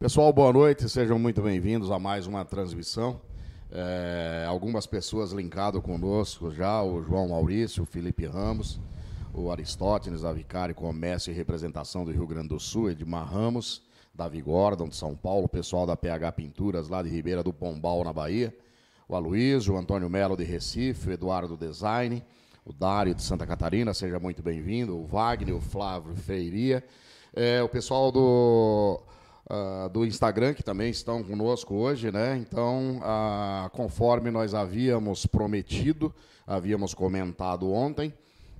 Pessoal, boa noite, sejam muito bem-vindos a mais uma transmissão. É, algumas pessoas linkadas conosco já, o João Maurício, o Felipe Ramos, o Aristóteles, da Vicari Comércio e Representação do Rio Grande do Sul, Edmar Ramos, Davi Gordon, de São Paulo, o pessoal da PH Pinturas, lá de Ribeira do Pombal, na Bahia, o Aloysio, o Antônio Melo, de Recife, o Eduardo Design, o Dário, de Santa Catarina, seja muito bem-vindo, o Wagner, o Flávio Feiria, é, o pessoal do uh, do Instagram, que também estão conosco hoje, né? Então, uh, conforme nós havíamos prometido, havíamos comentado ontem,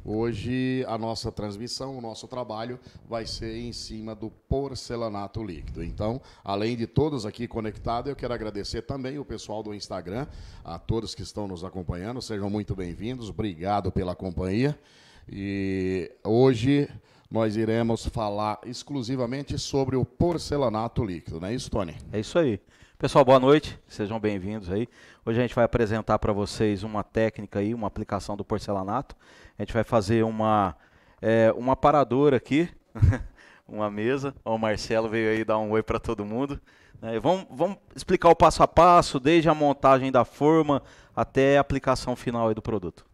Hoje a nossa transmissão, o nosso trabalho vai ser em cima do porcelanato líquido. Então, além de todos aqui conectados, eu quero agradecer também o pessoal do Instagram, a todos que estão nos acompanhando, sejam muito bem-vindos, obrigado pela companhia. E hoje nós iremos falar exclusivamente sobre o porcelanato líquido, não é isso, Tony? É isso aí. Pessoal, boa noite, sejam bem-vindos aí. Hoje a gente vai apresentar para vocês uma técnica aí, uma aplicação do porcelanato. A gente vai fazer uma, é, uma paradora aqui, uma mesa. O Marcelo veio aí dar um oi para todo mundo. É, vamos, vamos, explicar o passo a passo, desde a montagem da forma até a aplicação final do produto.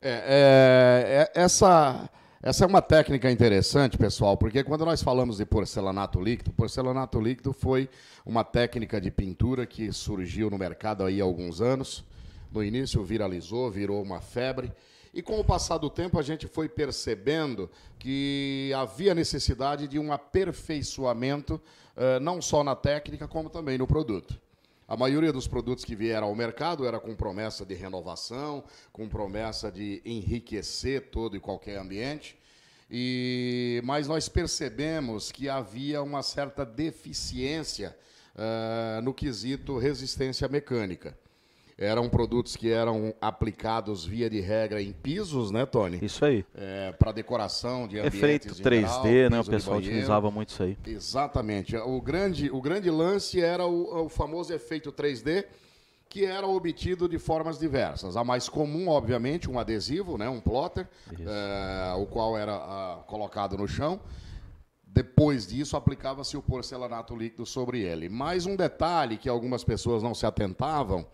É, é, é essa essa é uma técnica interessante, pessoal, porque quando nós falamos de porcelanato líquido, porcelanato líquido foi uma técnica de pintura que surgiu no mercado aí há alguns anos. No início viralizou, virou uma febre. E com o passar do tempo, a gente foi percebendo que havia necessidade de um aperfeiçoamento, eh, não só na técnica, como também no produto. A maioria dos produtos que vieram ao mercado era com promessa de renovação, com promessa de enriquecer todo e qualquer ambiente. E mas nós percebemos que havia uma certa deficiência uh, no quesito resistência mecânica eram produtos que eram aplicados via de regra em pisos, né, Tony? Isso aí. É, para decoração de ambientes. Efeito 3D, geral, né? O pessoal utilizava muito isso aí. Exatamente. O grande, o grande lance era o, o famoso efeito 3D que era obtido de formas diversas. A mais comum, obviamente, um adesivo, né, um plotter, é, o qual era a, ah, colocado no chão. Depois disso, aplicava-se o porcelanato líquido sobre ele. Mais um detalhe que algumas pessoas não se atentavam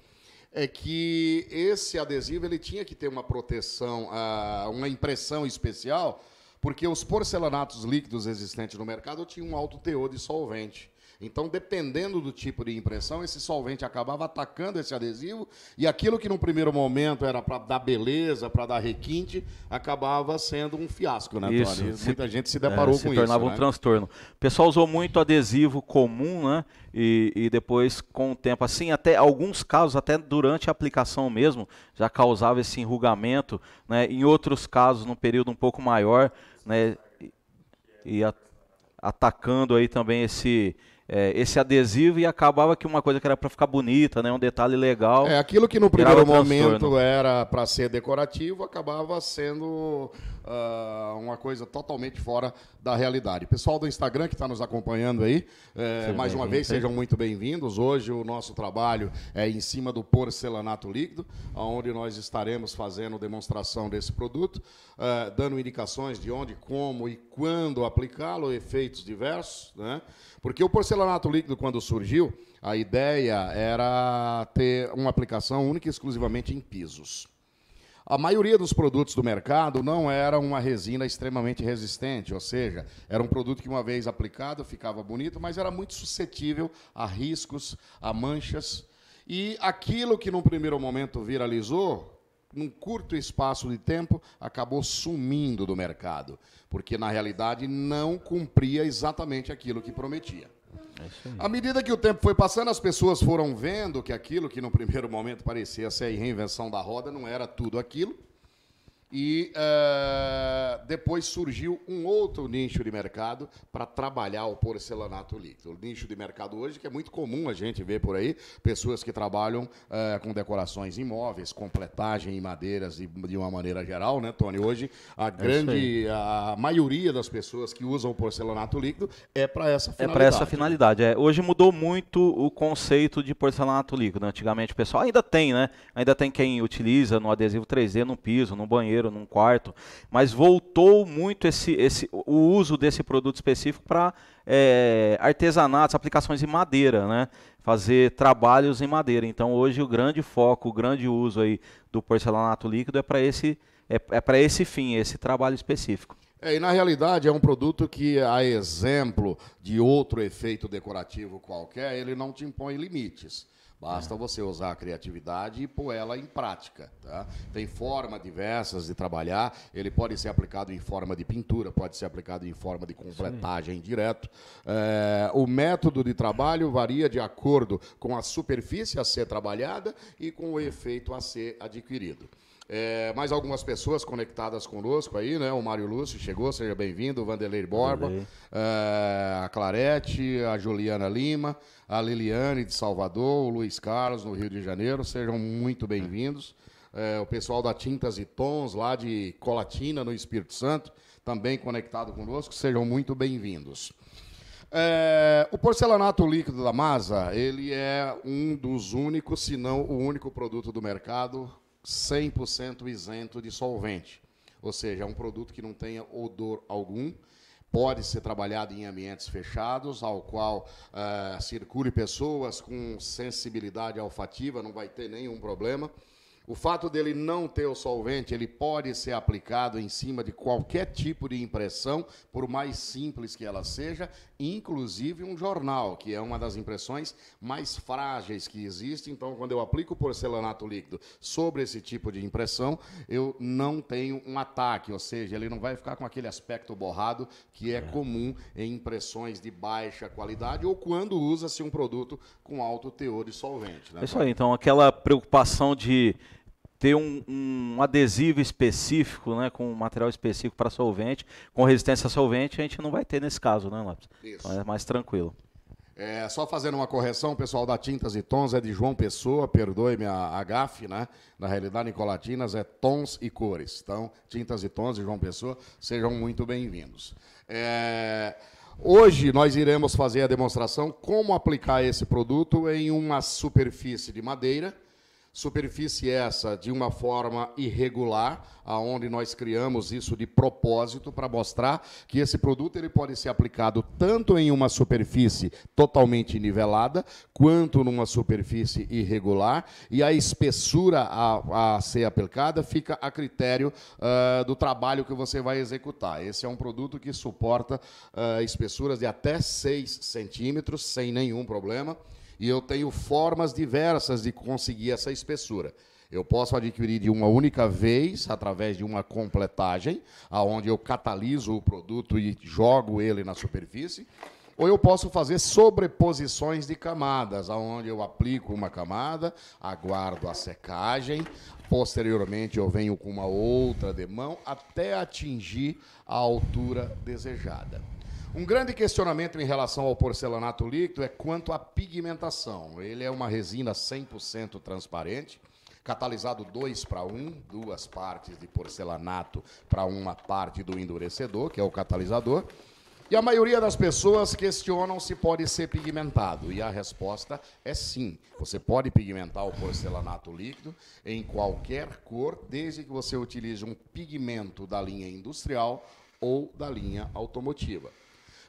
é que esse adesivo ele tinha que ter uma proteção, ah, uma impressão especial, porque os porcelanatos líquidos existentes no mercado tinham um alto teor de solvente. Então, dependendo do tipo de impressão, esse solvente acabava atacando esse adesivo e aquilo que, no primeiro momento, era para dar beleza, para dar requinte, acabava sendo um fiasco, né, isso, Tony? Muita gente se deparou é, com se isso. Se tornava né? um transtorno. O pessoal usou muito adesivo comum, né? E, e, depois, com o tempo, assim, até alguns casos, até durante a aplicação mesmo, já causava esse enrugamento, né? Em outros casos, num período um pouco maior, né? E, e a, atacando aí também esse é, esse adesivo e acabava que uma coisa que era para ficar bonita, né, um detalhe legal. É, aquilo que no primeiro momento era para ser decorativo acabava sendo uh, uma coisa totalmente fora da realidade. Pessoal do Instagram que está nos acompanhando aí, é, mais uma vez sejam muito bem-vindos. Hoje o nosso trabalho é em cima do porcelanato líquido, onde nós estaremos fazendo demonstração desse produto, uh, dando indicações de onde, como e quando aplicá-lo, efeitos diversos, né? Porque o porcelanato líquido, quando surgiu, a ideia era ter uma aplicação única e exclusivamente em pisos. A maioria dos produtos do mercado não era uma resina extremamente resistente, ou seja, era um produto que uma vez aplicado ficava bonito, mas era muito suscetível a riscos, a manchas. E aquilo que num primeiro momento viralizou, num curto espaço de tempo, acabou sumindo do mercado, porque na realidade não cumpria exatamente aquilo que prometia. É à medida que o tempo foi passando, as pessoas foram vendo que aquilo que no primeiro momento parecia ser a reinvenção da roda não era tudo aquilo e uh, depois surgiu um outro nicho de mercado para trabalhar o porcelanato líquido. O nicho de mercado hoje que é muito comum a gente ver por aí, pessoas que trabalham uh, com decorações imóveis, completagem em madeiras de uma maneira geral, né, Tony? Hoje a é grande, a maioria das pessoas que usam porcelanato líquido é para é essa finalidade. É para essa finalidade. É. Hoje mudou muito o conceito de porcelanato líquido. Né? Antigamente o pessoal ainda tem, né? Ainda tem quem utiliza no adesivo 3D, no piso, no banheiro num quarto, mas voltou muito esse, esse, o uso desse produto específico para é, artesanatos, aplicações em madeira, né? fazer trabalhos em madeira. Então hoje o grande foco, o grande uso aí do porcelanato líquido é para esse, é, é esse fim, esse trabalho específico. É, e na realidade é um produto que, a exemplo de outro efeito decorativo qualquer, ele não te impõe limites. Basta é. você usar a criatividade e pôr ela em prática. Tá? Tem formas diversas de trabalhar, ele pode ser aplicado em forma de pintura, pode ser aplicado em forma de completagem direto. É, o método de trabalho varia de acordo com a superfície a ser trabalhada e com o efeito a ser adquirido. É, mais algumas pessoas conectadas conosco aí, né? O Mário Lúcio chegou, seja bem-vindo. O Vanderlei Borba, É, a Clarete, a Juliana Lima, a Liliane de Salvador, o Luiz Carlos, no Rio de Janeiro. Sejam muito bem-vindos. É, o pessoal da Tintas e Tons, lá de Colatina, no Espírito Santo, também conectado conosco. Sejam muito bem-vindos. É, o porcelanato líquido da Masa, ele é um dos únicos, se não o único produto do mercado 100% isento de solvente. Ou seja, é um produto que não tenha odor algum, pode ser trabalhado em ambientes fechados, ao qual uh, circule pessoas com sensibilidade olfativa, não vai ter nenhum problema. O fato dele não ter o solvente, ele pode ser aplicado em cima de qualquer tipo de impressão, por mais simples que ela seja, inclusive um jornal, que é uma das impressões mais frágeis que existe. Então, quando eu aplico porcelanato líquido sobre esse tipo de impressão, eu não tenho um ataque, ou seja, ele não vai ficar com aquele aspecto borrado que é, é. comum em impressões de baixa qualidade ou quando usa-se um produto com alto teor de solvente. Né? É isso aí, então aquela preocupação de ter um, um, adesivo específico, né, com um material específico para solvente, com resistência a solvente, a gente não vai ter nesse caso, né, Lopes? Isso. Então é mais tranquilo. É, só fazendo uma correção, pessoal da Tintas e Tons é de João Pessoa, perdoe-me a, a gafe, né? Na realidade, em Colatinas é Tons e Cores. Então, Tintas e Tons de João Pessoa, sejam muito bem-vindos. É... Hoje nós iremos fazer a demonstração como aplicar esse produto em uma superfície de madeira Superfície essa de uma forma irregular, aonde nós criamos isso de propósito para mostrar que esse produto ele pode ser aplicado tanto em uma superfície totalmente nivelada, quanto numa superfície irregular, e a espessura a, a ser aplicada fica a critério uh, do trabalho que você vai executar. Esse é um produto que suporta uh, espessuras de até 6 centímetros, sem nenhum problema e eu tenho formas diversas de conseguir essa espessura. Eu posso adquirir de uma única vez, através de uma completagem, aonde eu cataliso o produto e jogo ele na superfície, ou eu posso fazer sobreposições de camadas, aonde eu aplico uma camada, aguardo a secagem, posteriormente eu venho com uma outra de mão até atingir a altura desejada. Um grande questionamento em relação ao porcelanato líquido é quanto à pigmentação. Ele é uma resina 100% transparente, catalisado 2 para 1, duas partes de porcelanato para uma parte do endurecedor, que é o catalisador. E a maioria das pessoas questionam se pode ser pigmentado. E a resposta é sim. Você pode pigmentar o porcelanato líquido em qualquer cor, desde que você utilize um pigmento da linha industrial ou da linha automotiva.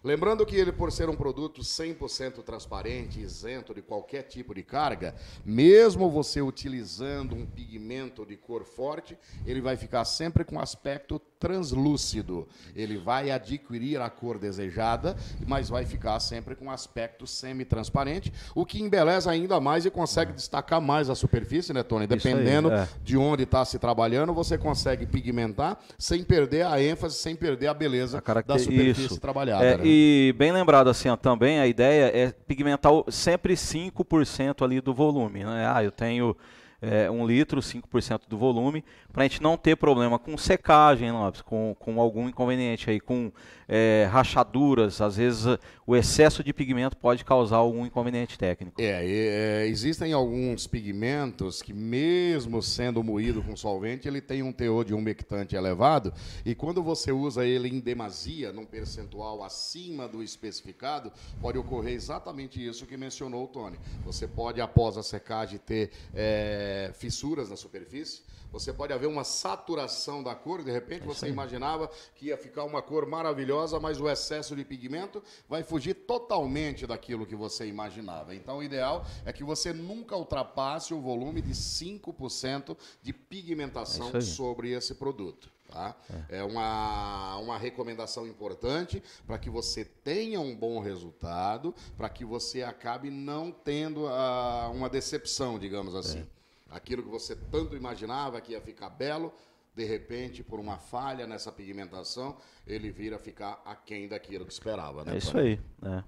Lembrando que ele, por ser um produto 100% transparente, isento de qualquer tipo de carga, mesmo você utilizando um pigmento de cor forte, ele vai ficar sempre com aspecto translúcido. Ele vai adquirir a cor desejada, mas vai ficar sempre com aspecto semi-transparente, o que embeleza ainda mais e consegue destacar mais a superfície, né, Tony? Dependendo aí, é. de onde está se trabalhando, você consegue pigmentar sem perder a ênfase, sem perder a beleza a da superfície isso. trabalhada. É, né? e bem lembrado, assim, ó, também a ideia é pigmentar sempre 5% ali do volume. Né? Ah, eu tenho é, um litro, 5% do volume, para a gente não ter problema com secagem, Lopes, com, com algum inconveniente aí, com é, rachaduras, às vezes eh, o excesso de pigmento pode causar algum inconveniente técnico. É, é, existem alguns pigmentos que, mesmo sendo moído com solvente, ele tem um teor de umectante elevado, e quando você usa ele em demasia, num percentual acima do especificado, pode ocorrer exatamente isso que mencionou o Tony. Você pode, após a secagem, ter é, fissuras na superfície, você pode haver uma saturação da cor, de repente é você imaginava que ia ficar uma cor maravilhosa mas o excesso de pigmento vai fugir totalmente daquilo que você imaginava. Então, o ideal é que você nunca ultrapasse o volume de 5% de pigmentação é sobre esse produto. Tá? É. é uma, uma recomendação importante para que você tenha um bom resultado, para que você acabe não tendo ah, uma decepção, digamos assim. É. Aquilo que você tanto imaginava que ia ficar belo, de repente, por uma falha nessa pigmentação, ele vira ficar aquém daquilo que esperava. Né, é isso aí. né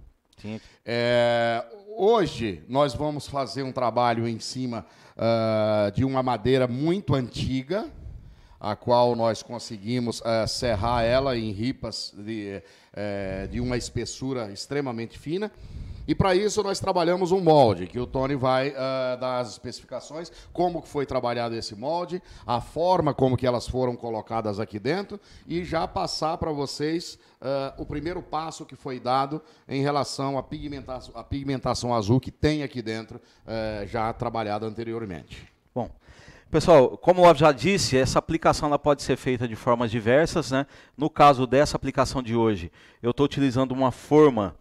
É, hoje nós vamos fazer um trabalho em cima uh, de uma madeira muito antiga, a qual nós conseguimos uh, serrar ela em ripas de, uh, de uma espessura extremamente fina. E para isso nós trabalhamos um molde, que o Tony vai uh, dar as especificações, como foi trabalhado esse molde, a forma como que elas foram colocadas aqui dentro e já passar para vocês uh, o primeiro passo que foi dado em relação à pigmentação, à pigmentação azul que tem aqui dentro, uh, já trabalhada anteriormente. Bom, Pessoal, como eu já disse, essa aplicação ela pode ser feita de formas diversas. Né? No caso dessa aplicação de hoje, eu estou utilizando uma forma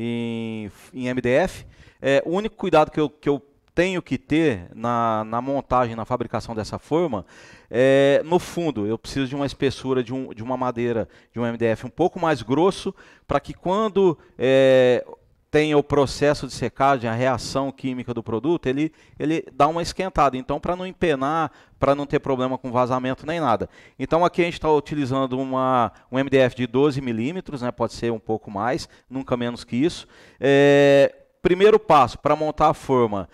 em, em MDF. É, o único cuidado que eu, que eu tenho que ter na, na montagem, na fabricação dessa forma, é, no fundo, eu preciso de uma espessura de, um, de uma madeira, de um MDF um pouco mais grosso, para que quando é, tem o processo de secagem, a reação química do produto, ele, ele dá uma esquentada. Então, para não empenar, para não ter problema com vazamento nem nada. Então, aqui a gente está utilizando uma, um MDF de 12 milímetros, né, pode ser um pouco mais, nunca menos que isso. É, primeiro passo para montar a forma.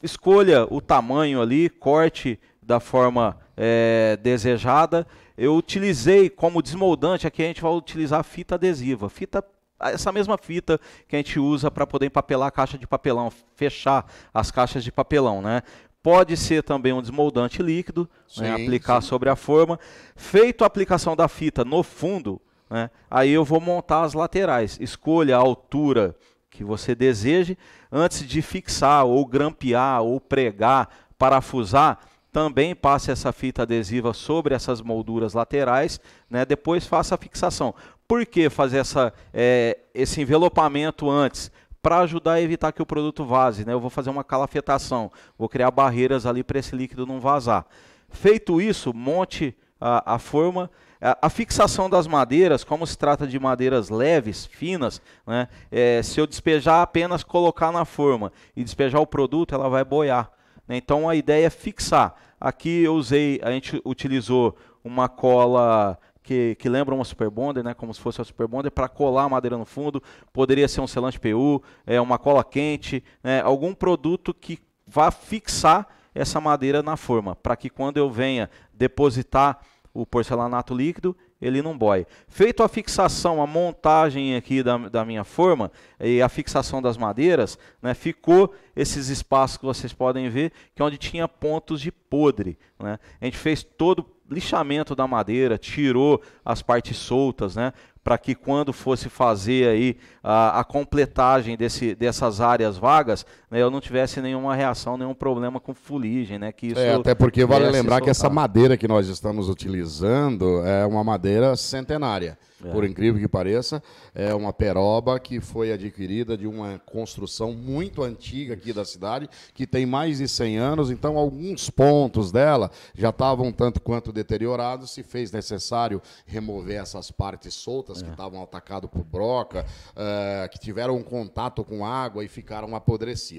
Escolha o tamanho ali, corte da forma é, desejada. Eu utilizei como desmoldante, aqui a gente vai utilizar fita adesiva, fita essa mesma fita que a gente usa para poder empapelar a caixa de papelão, fechar as caixas de papelão, né? Pode ser também um desmoldante líquido, né? sim, né? aplicar sim. sobre a forma. Feito a aplicação da fita no fundo, né? aí eu vou montar as laterais. Escolha a altura que você deseje antes de fixar ou grampear ou pregar, parafusar também passe essa fita adesiva sobre essas molduras laterais, né? depois faça a fixação. Por que fazer essa, é, esse envelopamento antes? Para ajudar a evitar que o produto vaze, né? Eu vou fazer uma calafetação, vou criar barreiras ali para esse líquido não vazar. Feito isso, monte a, a forma. A, a, fixação das madeiras, como se trata de madeiras leves, finas, né? É, se eu despejar apenas colocar na forma e despejar o produto, ela vai boiar. Né? Então a ideia é fixar. Aqui eu usei, a gente utilizou uma cola que, que uma Super Bonder, né, como se fosse uma Super Bonder, para colar a madeira no fundo. Poderia ser um selante PU, é, uma cola quente, né, algum produto que vá fixar essa madeira na forma, para que quando eu venha depositar o porcelanato líquido, ele não boie. Feito a fixação, a montagem aqui da, da minha forma e a fixação das madeiras, né, ficou esses espaços que vocês podem ver, que é onde tinha pontos de podre. Né? A gente fez todo lixamento da madeira, tirou as partes soltas, né? Para que quando fosse fazer aí a, a completagem desse, dessas áreas vagas, né, eu não tivesse nenhuma reação, nenhum problema com fuligem, né? Que é, isso é, até porque vale lembrar que essa madeira que nós estamos utilizando é uma madeira centenária. É. Por incrível que pareça, é uma peroba que foi adquirida de uma construção muito antiga aqui da cidade, que tem mais de 100 anos, então alguns pontos dela já estavam tanto quanto deteriorados, se fez necessário remover essas partes soltas é. que estavam atacadas por broca, uh, que tiveram um contato com água e ficaram apodrecidas.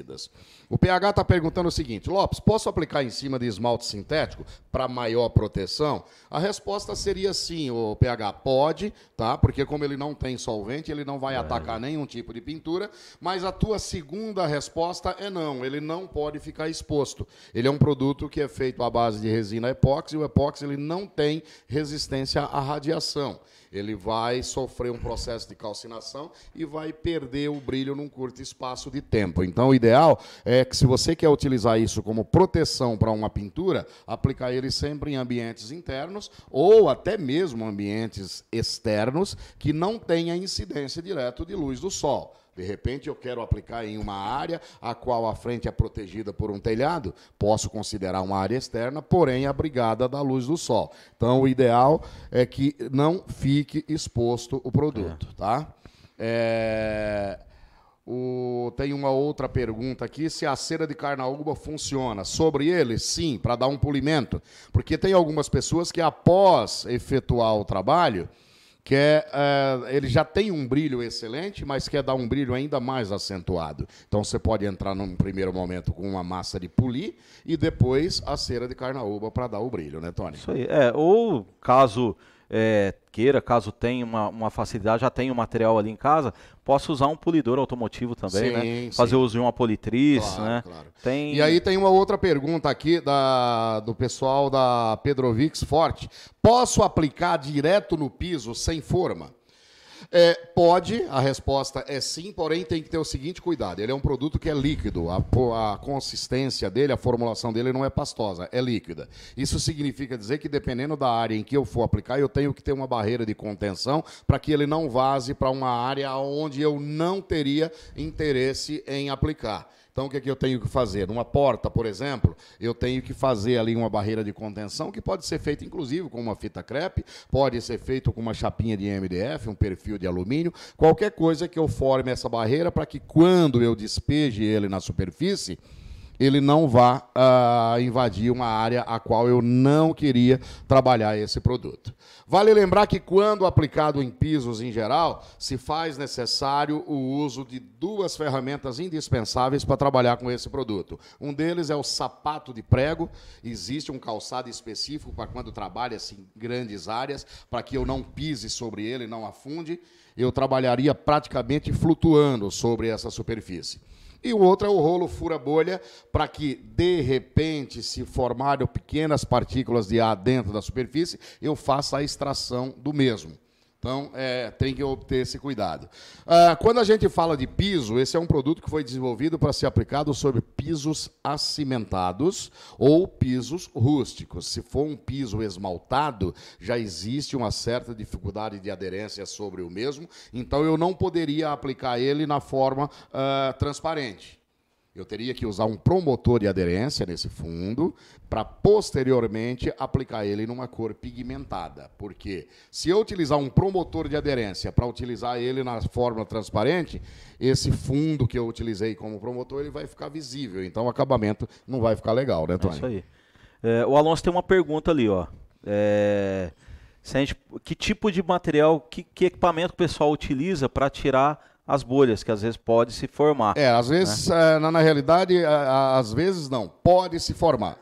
O PH está perguntando o seguinte: Lopes, posso aplicar em cima de esmalte sintético para maior proteção? A resposta seria sim, o PH pode, tá? Porque como ele não tem solvente, ele não vai é. atacar nenhum tipo de pintura. Mas a tua segunda resposta é não, ele não pode ficar exposto. Ele é um produto que é feito à base de resina epóxi e o epóxi ele não tem resistência à radiação. Ele vai sofrer um processo de calcinação e vai perder o brilho num curto espaço de tempo. Então, o ideal é que, se você quer utilizar isso como proteção para uma pintura, aplicar ele sempre em ambientes internos ou até mesmo ambientes externos que não tenha incidência direta de luz do sol. De repente, eu quero aplicar em uma área a qual a frente é protegida por um telhado, posso considerar uma área externa, porém abrigada da luz do sol. Então, o ideal é que não fique exposto o produto, é. tá? É... O, tem uma outra pergunta aqui: se a cera de carnaúba funciona sobre ele? Sim, para dar um polimento. Porque tem algumas pessoas que, após efetuar o trabalho, quer, é, é ele já tem um brilho excelente, mas quer dar um brilho ainda mais acentuado. Então você pode entrar num primeiro momento com uma massa de puli e depois a cera de carnaúba para dar o brilho, né, Tony? Isso aí. É, ou caso é, queira, caso tenha uma, uma facilidade, já tenha o um material ali em casa, posso usar um polidor automotivo também, né? sim, né? Fazer uso de uma politriz, claro, né? Claro. Tem... E aí tem uma outra pergunta aqui da, do pessoal da Pedrovix Forte. Posso aplicar direto no piso sem forma? É, pode, a resposta é sim, porém tem que ter o seguinte cuidado: ele é um produto que é líquido, a, a, consistência dele, a formulação dele não é pastosa, é líquida. Isso significa dizer que dependendo da área em que eu for aplicar, eu tenho que ter uma barreira de contenção para que ele não vaze para uma área onde eu não teria interesse em aplicar. Então, o que, é que eu tenho que fazer? Numa porta, por exemplo, eu tenho que fazer ali uma barreira de contenção, que pode ser feita, inclusive, com uma fita crepe, pode ser feito com uma chapinha de MDF, um perfil de alumínio, qualquer coisa que eu forme essa barreira para que, quando eu despeje ele na superfície, ele não vá uh, invadir uma área a qual eu não queria trabalhar esse produto. Vale lembrar que quando aplicado em pisos em geral, se faz necessário o uso de duas ferramentas indispensáveis para trabalhar com esse produto. Um deles é o sapato de prego, existe um calçado específico para quando trabalha assim em grandes áreas, para que eu não pise sobre ele, não afunde. Eu trabalharia praticamente flutuando sobre essa superfície e o outro é o rolo fura-bolha, para que, de repente, se formarem pequenas partículas de ar dentro da superfície, eu faça a extração do mesmo. Então, é, tem que obter esse cuidado. Ah, quando a gente fala de piso, esse é um produto que foi desenvolvido para ser aplicado sobre pisos acimentados ou pisos rústicos. Se for um piso esmaltado, já existe uma certa dificuldade de aderência sobre o mesmo, então eu não poderia aplicar ele na forma ah, transparente. Eu teria que usar um promotor de aderência nesse fundo para posteriormente aplicar ele numa cor pigmentada. Porque se eu utilizar um promotor de aderência para utilizar ele na fórmula transparente, esse fundo que eu utilizei como promotor ele vai ficar visível. Então o acabamento não vai ficar legal, né, é Tony? É isso aí. É, o Alonso tem uma pergunta ali, ó. É, gente, que tipo de material, que, que equipamento o pessoal utiliza para tirar as bolhas que às vezes pode se formar. É, às vezes, né? Eh, na, na, realidade, às vezes não, pode se formar,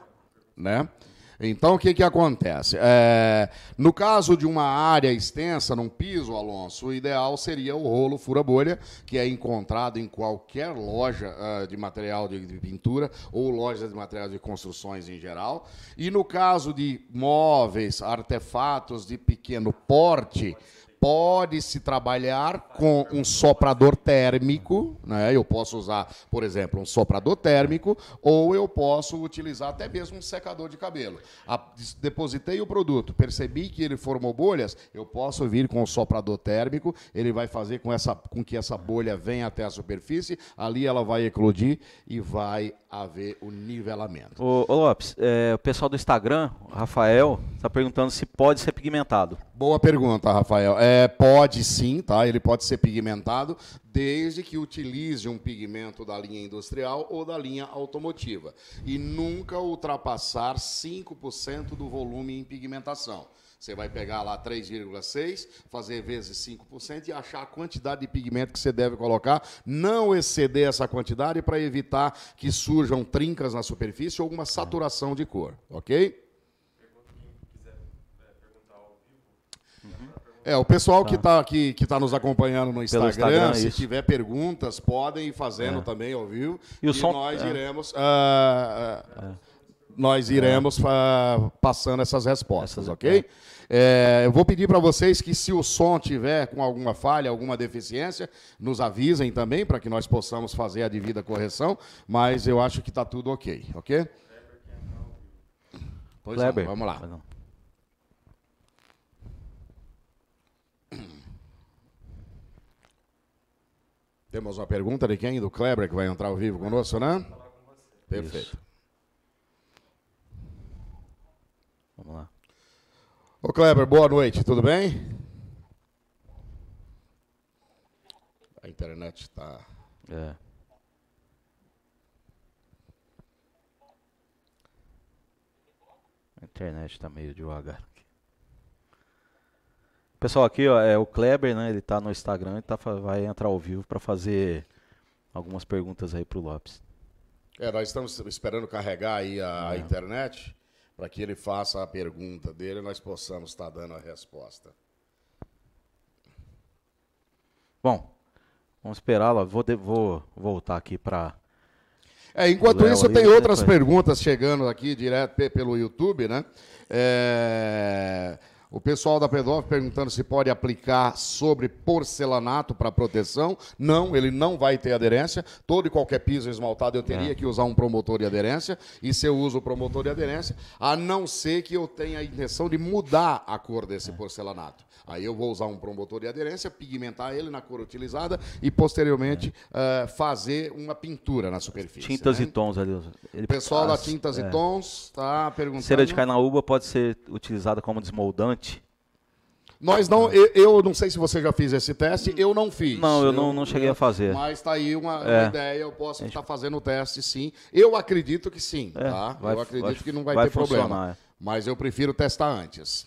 né? Então, o que, que acontece? É, no caso de uma área extensa, num piso, Alonso, o ideal seria o rolo fura-bolha, que é encontrado em qualquer loja uh, de material de, de, pintura ou loja de material de construções em geral. E no caso de móveis, artefatos de pequeno porte, pode se trabalhar com um soprador térmico, né? Eu posso usar, por exemplo, um soprador térmico ou eu posso utilizar até mesmo um secador de cabelo. A, depositei o produto, percebi que ele formou bolhas, eu posso vir com o soprador térmico, ele vai fazer com essa com que essa bolha venha até a superfície, ali ela vai eclodir e vai haver o nivelamento. Ô, ô Lopes, é, o pessoal do Instagram, Rafael, está perguntando se pode ser pigmentado. Boa pergunta, Rafael. É, pode sim, tá? Ele pode ser pigmentado desde que utilize um pigmento da linha industrial ou da linha automotiva. E nunca ultrapassar 5% do volume em pigmentação. Você vai pegar lá 3,6, fazer vezes 5% e achar a quantidade de pigmento que você deve colocar, não exceder essa quantidade para evitar que surjam trincas na superfície ou alguma saturação de cor, ok? É, o pessoal tá. que está aqui, que está nos acompanhando no Instagram, Instagram se isso. tiver perguntas, podem ir fazendo é. também ao vivo. E, o som... nós é. iremos. Uh, uh, é. Nós é. iremos uh, passando essas respostas, essas, ok? É. É, eu vou pedir para vocês que, se o som tiver com alguma falha, alguma deficiência, nos avisem também para que nós possamos fazer a devida correção, mas eu acho que está tudo ok, ok? Pois Kleber. vamos lá. Temos uma pergunta de quem? Do Kleber, que vai entrar ao vivo conosco, né? Perfeito. Ô Kleber, boa noite, tudo bem? A internet está. É. A internet está meio devagar. Pessoal, aqui ó, é o Kleber, né? Ele está no Instagram e tá, vai entrar ao vivo para fazer algumas perguntas aí para o Lopes. É, nós estamos esperando carregar aí a, é. a internet para que ele faça a pergunta dele e nós possamos estar dando a resposta. Bom, vamos esperá lo Vou, vou voltar aqui para. É, enquanto isso, tem né, outras depois... perguntas chegando aqui direto pelo YouTube, né? É... O pessoal da Pedrof perguntando se pode aplicar sobre porcelanato para proteção. Não, ele não vai ter aderência. Todo e qualquer piso esmaltado eu teria é. que usar um promotor de aderência. E se eu uso o promotor de aderência, a não ser que eu tenha a intenção de mudar a cor desse é. porcelanato. Aí eu vou usar um promotor de aderência, pigmentar ele na cor utilizada e posteriormente é. uh, fazer uma pintura na superfície. Tintas né? e tons ali. Ele... Pessoal As... da Tintas e é. Tons está perguntando. Cera de carnaúba pode ser utilizada como desmoldante diamante. Nós não, eu, eu, não sei se você já fez esse teste, eu não fiz. Não, eu não, não cheguei a fazer. Mas tá aí uma, é. uma ideia, eu posso estar tá fazendo o teste sim. Eu acredito que sim, é, tá? Vai, eu acredito vai, que não vai, vai ter problema. É. Mas eu prefiro testar antes.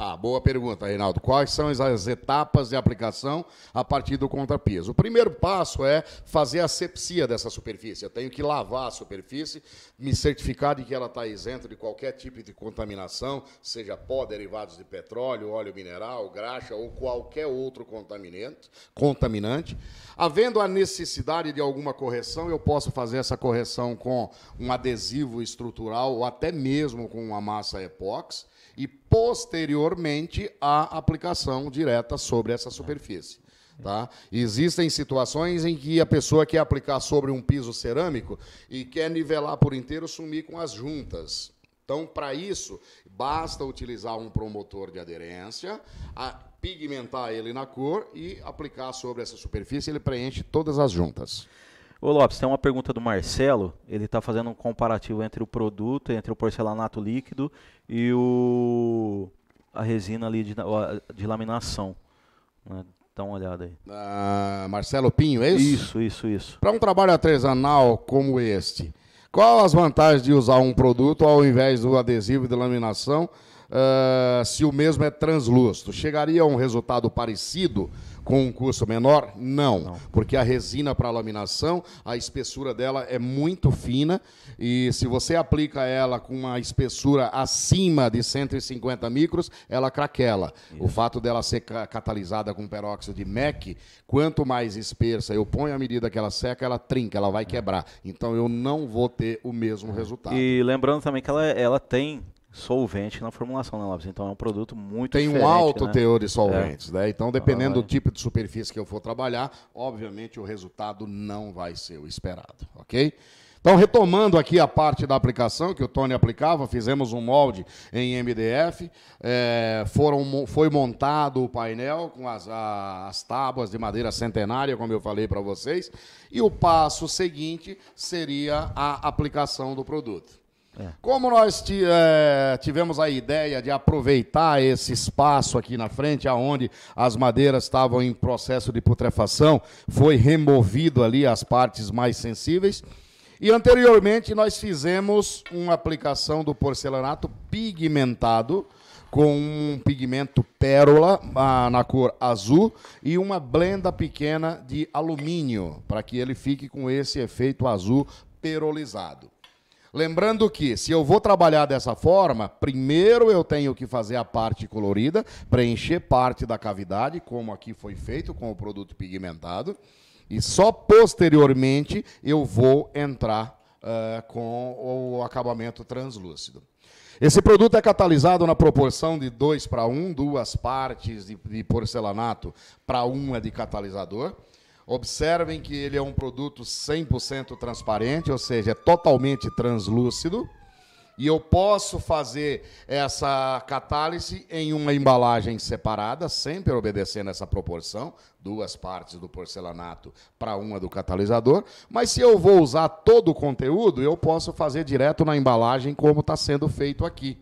Tá, boa pergunta, Reinaldo. Quais são as etapas de aplicação a partir do contrapeso? O primeiro passo é fazer a sepsia dessa superfície. Eu tenho que lavar a superfície, me certificar de que ela está isenta de qualquer tipo de contaminação, seja pó, derivados de petróleo, óleo mineral, graxa ou qualquer outro contaminante. contaminante. Havendo a necessidade de alguma correção, eu posso fazer essa correção com um adesivo estrutural ou até mesmo com uma massa epóxi e posterior posteriormente a aplicação direta sobre essa superfície. Tá? Existem situações em que a pessoa quer aplicar sobre um piso cerâmico e quer nivelar por inteiro, sumir com as juntas. Então, para isso, basta utilizar um promotor de aderência, pigmentar ele na cor e aplicar sobre essa superfície, ele preenche todas as juntas. Ô Lopes, tem uma pergunta do Marcelo. Ele está fazendo um comparativo entre o produto, entre o porcelanato líquido e o a resina ali de, de laminação. Né? Dá uma olhada aí. Marcelo Pinho, é isso? Isso, isso, isso. Para um trabalho artesanal como este, qual as vantagens de usar um produto ao invés do adesivo de laminação, uh, se o mesmo é translúcido? Chegaria a um resultado parecido? com um custo menor? Não, Não. porque a resina para laminação, a espessura dela é muito fina e se você aplica ela com uma espessura acima de 150 micros, ela craquela. Isso. O fato dela ser catalisada com peróxido de MEC, quanto mais espessa eu ponho à medida que ela seca, ela trinca, ela vai é. quebrar. Então eu não vou ter o mesmo é. resultado. E lembrando também que ela, ela tem solvente na formulação da né, lápis. Então é um produto muito Tem um alto né? teor de solventes, é. né? Então, dependendo ah, do é. tipo de superfície que eu for trabalhar, obviamente o resultado não vai ser o esperado, ok? Então, retomando aqui a parte da aplicação que o Tony aplicava, fizemos um molde em MDF, é, foram, foi montado o painel com as, a, as tábuas de madeira centenária, como eu falei para vocês, e o passo seguinte seria a aplicação do produto. É. Como nós é, tivemos a ideia de aproveitar esse espaço aqui na frente, aonde as madeiras estavam em processo de putrefação, foi removido ali as partes mais sensíveis. E anteriormente nós fizemos uma aplicação do porcelanato pigmentado com um pigmento pérola ah, na cor azul e uma blenda pequena de alumínio para que ele fique com esse efeito azul perolizado. Lembrando que, se eu vou trabalhar dessa forma, primeiro eu tenho que fazer a parte colorida, preencher parte da cavidade, como aqui foi feito com o produto pigmentado, e só posteriormente eu vou entrar uh, com o acabamento translúcido. Esse produto é catalisado na proporção de 2 para 1, um, duas partes de, de porcelanato para uma de catalisador. Observem que ele é um produto 100% transparente, ou seja, é totalmente translúcido. E eu posso fazer essa catálise em uma embalagem separada, sempre obedecendo essa proporção, duas partes do porcelanato para uma do catalisador. Mas se eu vou usar todo o conteúdo, eu posso fazer direto na embalagem, como está sendo feito aqui.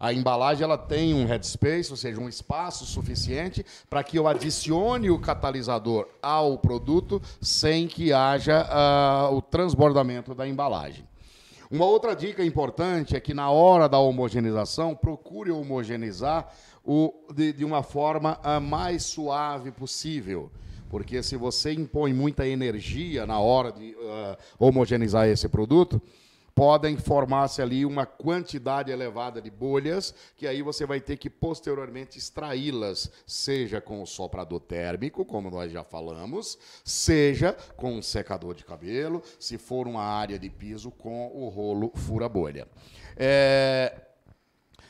A embalagem ela tem um headspace, ou seja, um espaço suficiente para que eu adicione o catalisador ao produto sem que haja uh, o transbordamento da embalagem. Uma outra dica importante é que na hora da homogeneização, procure homogeneizar o, de, de uma forma a ah, mais suave possível. Porque se você impõe muita energia na hora de uh, homogeneizar esse produto, podem formar-se ali uma quantidade elevada de bolhas, que aí você vai ter que posteriormente extraí-las, seja com o soprador térmico, como nós já falamos, seja com um secador de cabelo, se for uma área de piso, com o rolo fura-bolha. É...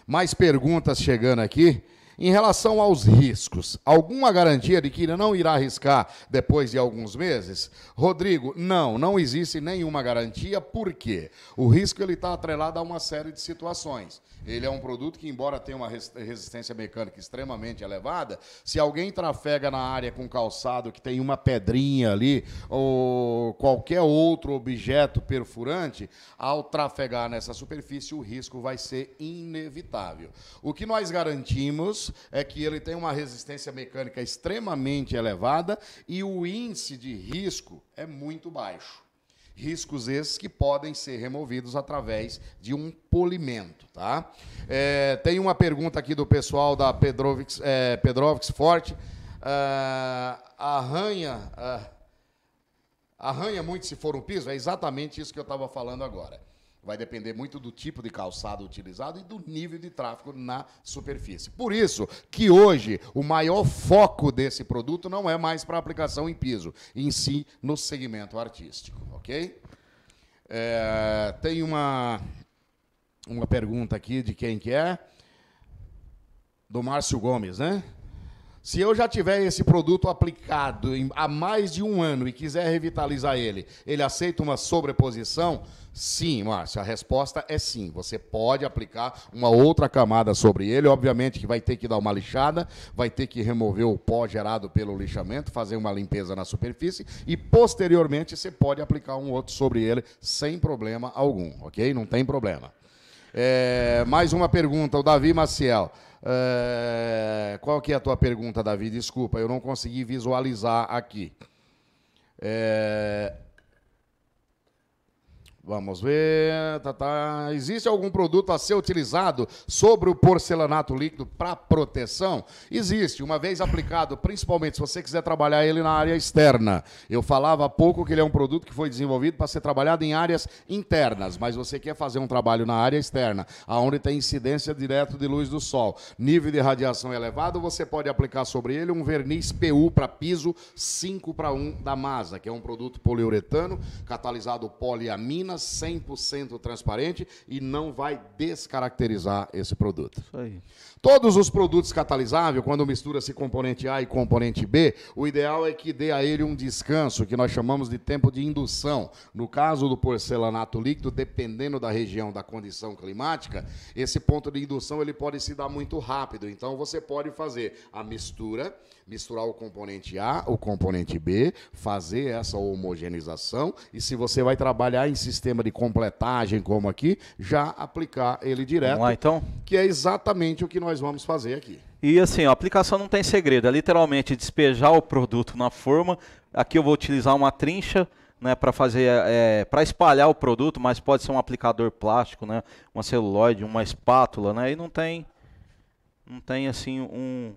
Mais perguntas chegando aqui. Em relação aos riscos, alguma garantia de que ele não irá arriscar depois de alguns meses? Rodrigo, não, não existe nenhuma garantia, por quê? O risco ele está atrelado a uma série de situações. Ele é um produto que, embora tenha uma resistência mecânica extremamente elevada, se alguém trafega na área com calçado que tem uma pedrinha ali ou qualquer outro objeto perfurante, ao trafegar nessa superfície, o risco vai ser inevitável. O que nós garantimos isso é que ele tem uma resistência mecânica extremamente elevada e o índice de risco é muito baixo. Riscos esses que podem ser removidos através de um polimento, tá? É, tem uma pergunta aqui do pessoal da Pedrovics, é, Forte. Uh, arranha... Uh, arranha muito se for um piso? É exatamente isso que eu estava falando agora. Vai depender muito do tipo de calçado utilizado e do nível de tráfego na superfície. Por isso que hoje o maior foco desse produto não é mais para aplicação em piso, em si no segmento artístico, ok? É, tem uma, uma pergunta aqui de quem que é? Do Márcio Gomes, né? Se eu já tiver esse produto aplicado em, há mais de um ano e quiser revitalizar ele, ele aceita uma sobreposição? Sim, Márcio, a resposta é sim. Você pode aplicar uma outra camada sobre ele. Obviamente que vai ter que dar uma lixada, vai ter que remover o pó gerado pelo lixamento, fazer uma limpeza na superfície e, posteriormente, você pode aplicar um outro sobre ele sem problema algum, ok? Não tem problema. É, mais uma pergunta, o Davi Maciel. É, qual que é a tua pergunta, Davi? Desculpa, eu não consegui visualizar aqui. É, Vamos ver. Tá, tá. Existe algum produto a ser utilizado sobre o porcelanato líquido para proteção? Existe. Uma vez aplicado, principalmente se você quiser trabalhar ele na área externa. Eu falava há pouco que ele é um produto que foi desenvolvido para ser trabalhado em áreas internas, mas você quer fazer um trabalho na área externa, aonde tem incidência direta de luz do sol, nível de radiação elevado, você pode aplicar sobre ele um verniz PU para piso 5 para 1 da Masa, que é um produto poliuretano catalisado poliamina apenas 100% transparente e não vai descaracterizar esse produto. Isso aí. Todos os produtos catalisáveis, quando mistura-se componente A e componente B, o ideal é que dê a ele um descanso, que nós chamamos de tempo de indução. No caso do porcelanato líquido, dependendo da região, da condição climática, esse ponto de indução ele pode se dar muito rápido. Então você pode fazer a mistura misturar o componente A, o componente B, fazer essa homogeneização e se você vai trabalhar em sistema de completagem como aqui, já aplicar ele direto. Vamos lá, então. Que é exatamente o que nós vamos fazer aqui. E assim, a aplicação não tem segredo, é literalmente despejar o produto na forma. Aqui eu vou utilizar uma trincha, né, para fazer é, para espalhar o produto, mas pode ser um aplicador plástico, né, uma celuloide, uma espátula, né, e não tem não tem assim um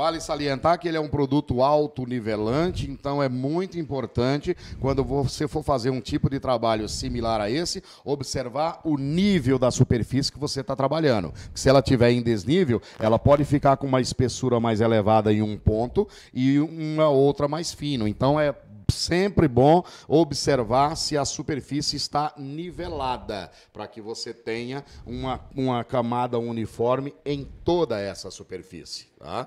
Vale salientar que ele é um produto alto nivelante, então é muito importante quando você for fazer um tipo de trabalho similar a esse, observar o nível da superfície que você está trabalhando. Se ela tiver em desnível, ela pode ficar com uma espessura mais elevada em um ponto e uma outra mais fino. Então é sempre bom observar se a superfície está nivelada, para que você tenha uma, uma camada uniforme em toda essa superfície. Tá?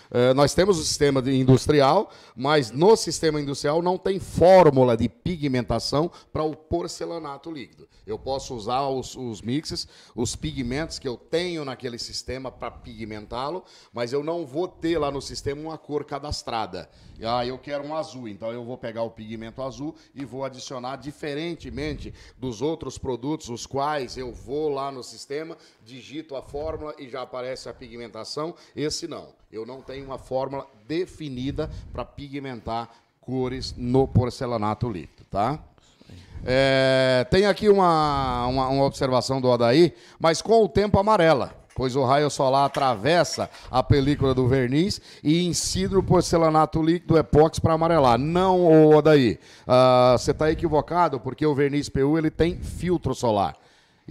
Eh, nós temos o sistema industrial, mas no sistema industrial não tem fórmula de pigmentação para o porcelanato líquido. Eu posso usar os, os mixes, os pigmentos que eu tenho naquele sistema para pigmentá-lo, mas eu não vou ter lá no sistema uma cor cadastrada. Ah, eu quero um azul, então eu vou pegar o pigmento azul e vou adicionar, diferentemente dos outros produtos, os quais eu vou lá no sistema, digito a fórmula e já aparece a pigmentação. Esse não. Eu não tenho uma fórmula definida para pigmentar cores no porcelanato líquido, tá? É, tem aqui uma, uma, uma observação do Adair, mas com o tempo amarela pois o raio solar atravessa a película do verniz e incide o porcelanato líquido epóxi é para amarelar. Não, ô você ah, uh, está equivocado porque o verniz PU ele tem filtro solar.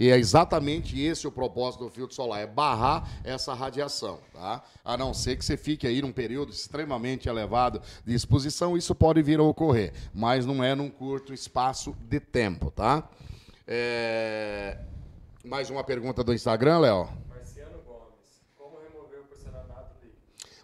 E é exatamente esse o propósito do filtro solar, é barrar essa radiação, tá? A não ser que você fique aí num período extremamente elevado de exposição, isso pode vir a ocorrer, mas não é num curto espaço de tempo, tá? É... Mais uma pergunta do Instagram, Léo.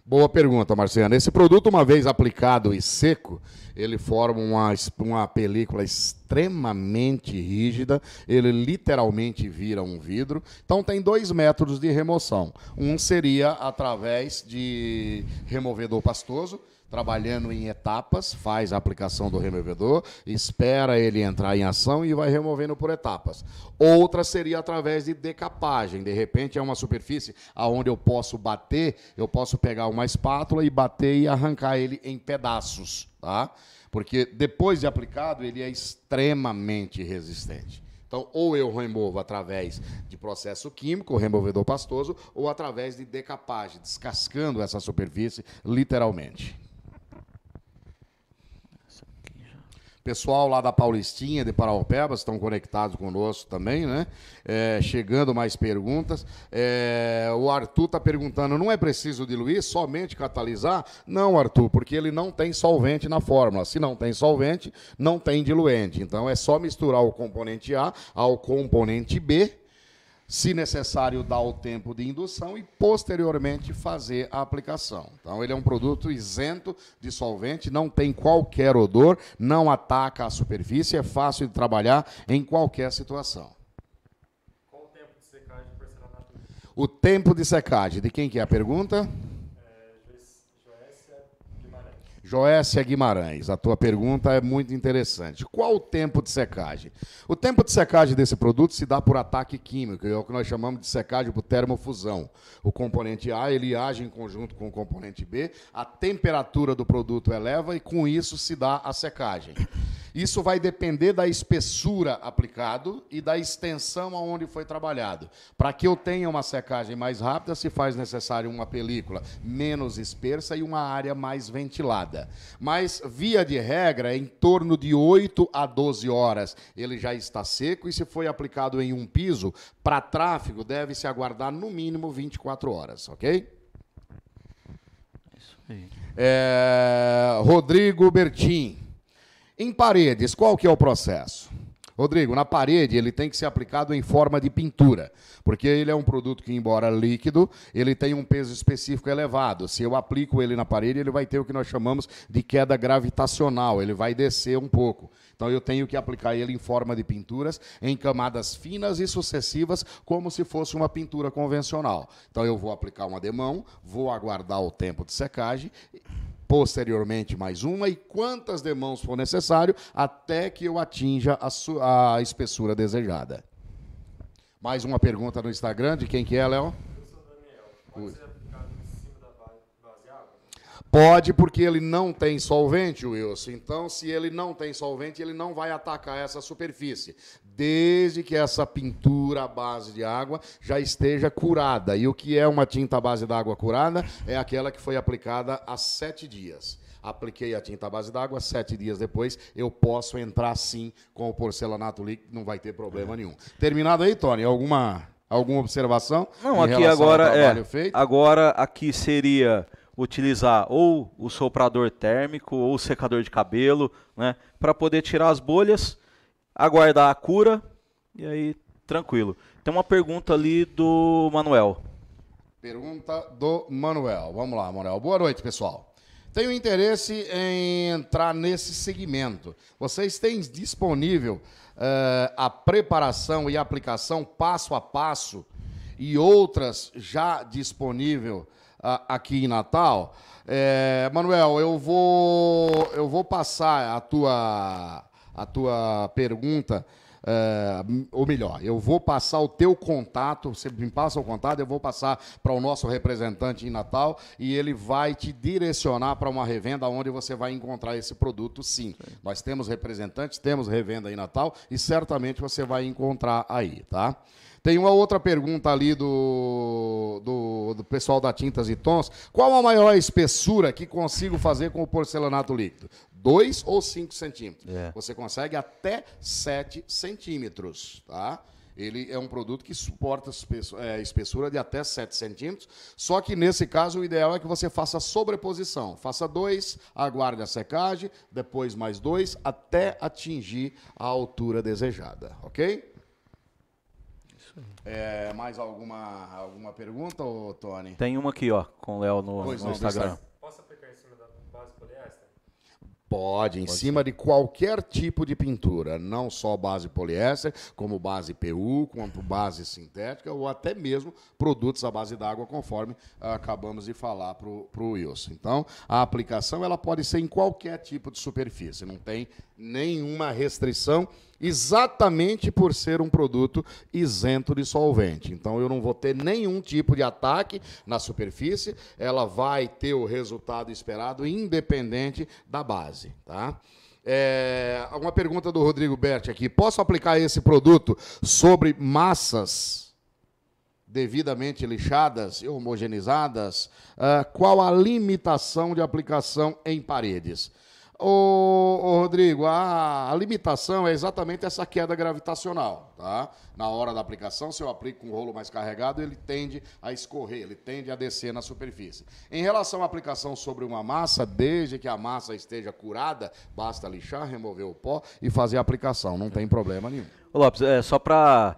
Boa pergunta, Marciano. Esse produto, uma vez aplicado e seco, ele forma uma, uma película extremamente rígida, ele literalmente vira um vidro. Então tem dois métodos de remoção. Um seria através de removedor pastoso, trabalhando em etapas, faz a aplicação do removedor, espera ele entrar em ação e vai removendo por etapas. Outra seria através de decapagem. De repente é uma superfície aonde eu posso bater, eu posso pegar uma espátula e bater e arrancar ele em pedaços, tá? Porque depois de aplicado ele é extremamente resistente. Então, ou eu removo através de processo químico, removedor pastoso, ou através de decapagem, descascando essa superfície literalmente. pessoal lá da Paulistinha, de Paraupebas, estão conectados conosco também, né? É, chegando mais perguntas. É, o Arthur está perguntando, não é preciso diluir, somente catalisar? Não, Arthur, porque ele não tem solvente na fórmula. Se não tem solvente, não tem diluente. Então, é só misturar o componente A ao componente B, se necessário, dar o tempo de indução e posteriormente fazer a aplicação. Então, ele é um produto isento de solvente, não tem qualquer odor, não ataca a superfície, é fácil de trabalhar em qualquer situação. Qual o tempo de secagem do porcelanato? O tempo de secagem, de quem que é a pergunta? Joécia Guimarães, a tua pergunta é muito interessante. Qual o tempo de secagem? O tempo de secagem desse produto se dá por ataque químico, é o que nós chamamos de secagem por termofusão. O componente A ele age em conjunto com o componente B, a temperatura do produto eleva e com isso se dá a secagem. Isso vai depender da espessura aplicado e da extensão aonde foi trabalhado. Para que eu tenha uma secagem mais rápida, se faz necessário uma película menos espessa e uma área mais ventilada madrugada. Mas, via de regra, em torno de 8 a 12 horas ele já está seco e, se foi aplicado em um piso, para tráfego deve-se aguardar no mínimo 24 horas, ok? Isso aí. É, Rodrigo Bertin. Em paredes, qual que é o processo? Rodrigo, na parede ele tem que ser aplicado em forma de pintura, porque ele é um produto que, embora líquido, ele tem um peso específico elevado. Se eu aplico ele na parede, ele vai ter o que nós chamamos de queda gravitacional, ele vai descer um pouco. Então eu tenho que aplicar ele em forma de pinturas, em camadas finas e sucessivas, como se fosse uma pintura convencional. Então eu vou aplicar uma demão, vou aguardar o tempo de secagem posteriormente mais uma e quantas demãos for necessário até que eu atinja a, a espessura desejada. Mais uma pergunta no Instagram, de quem que é, Léo? Eu sou Daniel. Pode ser aplicado em cima da base água? Pode, porque ele não tem solvente, Wilson. Então, se ele não tem solvente, ele não vai atacar essa superfície desde que essa pintura à base de água já esteja curada. E o que é uma tinta à base d'água curada? É aquela que foi aplicada há sete dias apliquei a tinta à base d'água, sete dias depois eu posso entrar sim com o porcelanato líquido, não vai ter problema nenhum. Terminado aí, Tony, alguma, alguma observação? Não, aqui agora é. Feito? Agora aqui seria utilizar ou o soprador térmico ou o secador de cabelo, né, para poder tirar as bolhas aguardar a cura e aí tranquilo. Tem uma pergunta ali do Manuel. Pergunta do Manuel. Vamos lá, Manuel. Boa noite, pessoal. Tenho interesse em entrar nesse segmento. Vocês têm disponível uh, a preparação e aplicação passo a passo e outras já disponível uh, aqui em Natal? É, Manuel, eu vou, eu vou passar a tua a tua pergunta, uh, ou melhor, eu vou passar o teu contato, você me passa o contato, eu vou passar para o nosso representante em Natal e ele vai te direcionar para uma revenda onde você vai encontrar esse produto sim. sim. Nós temos representantes, temos revenda em Natal e certamente você vai encontrar aí, tá? Tem uma outra pergunta ali do, do, do, pessoal da Tintas e Tons. Qual a maior espessura que consigo fazer com o porcelanato líquido? 2 ou 5 centímetros. É. Você consegue até 7 centímetros, tá? Ele é um produto que suporta é, espessura de até 7 centímetros. Só que nesse caso, o ideal é que você faça sobreposição. Faça dois, aguarde a secagem, depois mais dois, até atingir a altura desejada, ok? É, mais alguma, alguma pergunta, Tony? Tem uma aqui, ó, com o Léo no, no, Instagram. Posso aplicar em cima da base poliéster? Pode, em Pode cima ser. de qualquer tipo de pintura, não só base poliéster, como base PU, como base sintética ou até mesmo produtos à base d'água, conforme ah, acabamos de falar para o Wilson. Então, a aplicação ela pode ser em qualquer tipo de superfície, não tem nenhuma restrição, exatamente por ser um produto isento de solvente. Então eu não vou ter nenhum tipo de ataque na superfície, ela vai ter o resultado esperado independente da base, tá? É, uma pergunta do Rodrigo Berti aqui. Posso aplicar esse produto sobre massas devidamente lixadas e homogeneizadas? Uh, qual a limitação de aplicação em paredes? Ô, ô, Rodrigo, a, a, limitação é exatamente essa queda gravitacional, tá? Na hora da aplicação, se eu aplico um rolo mais carregado, ele tende a escorrer, ele tende a descer na superfície. Em relação à aplicação sobre uma massa, desde que a massa esteja curada, basta lixar, remover o pó e fazer a aplicação, não tem problema nenhum. Ô Lopes, é só para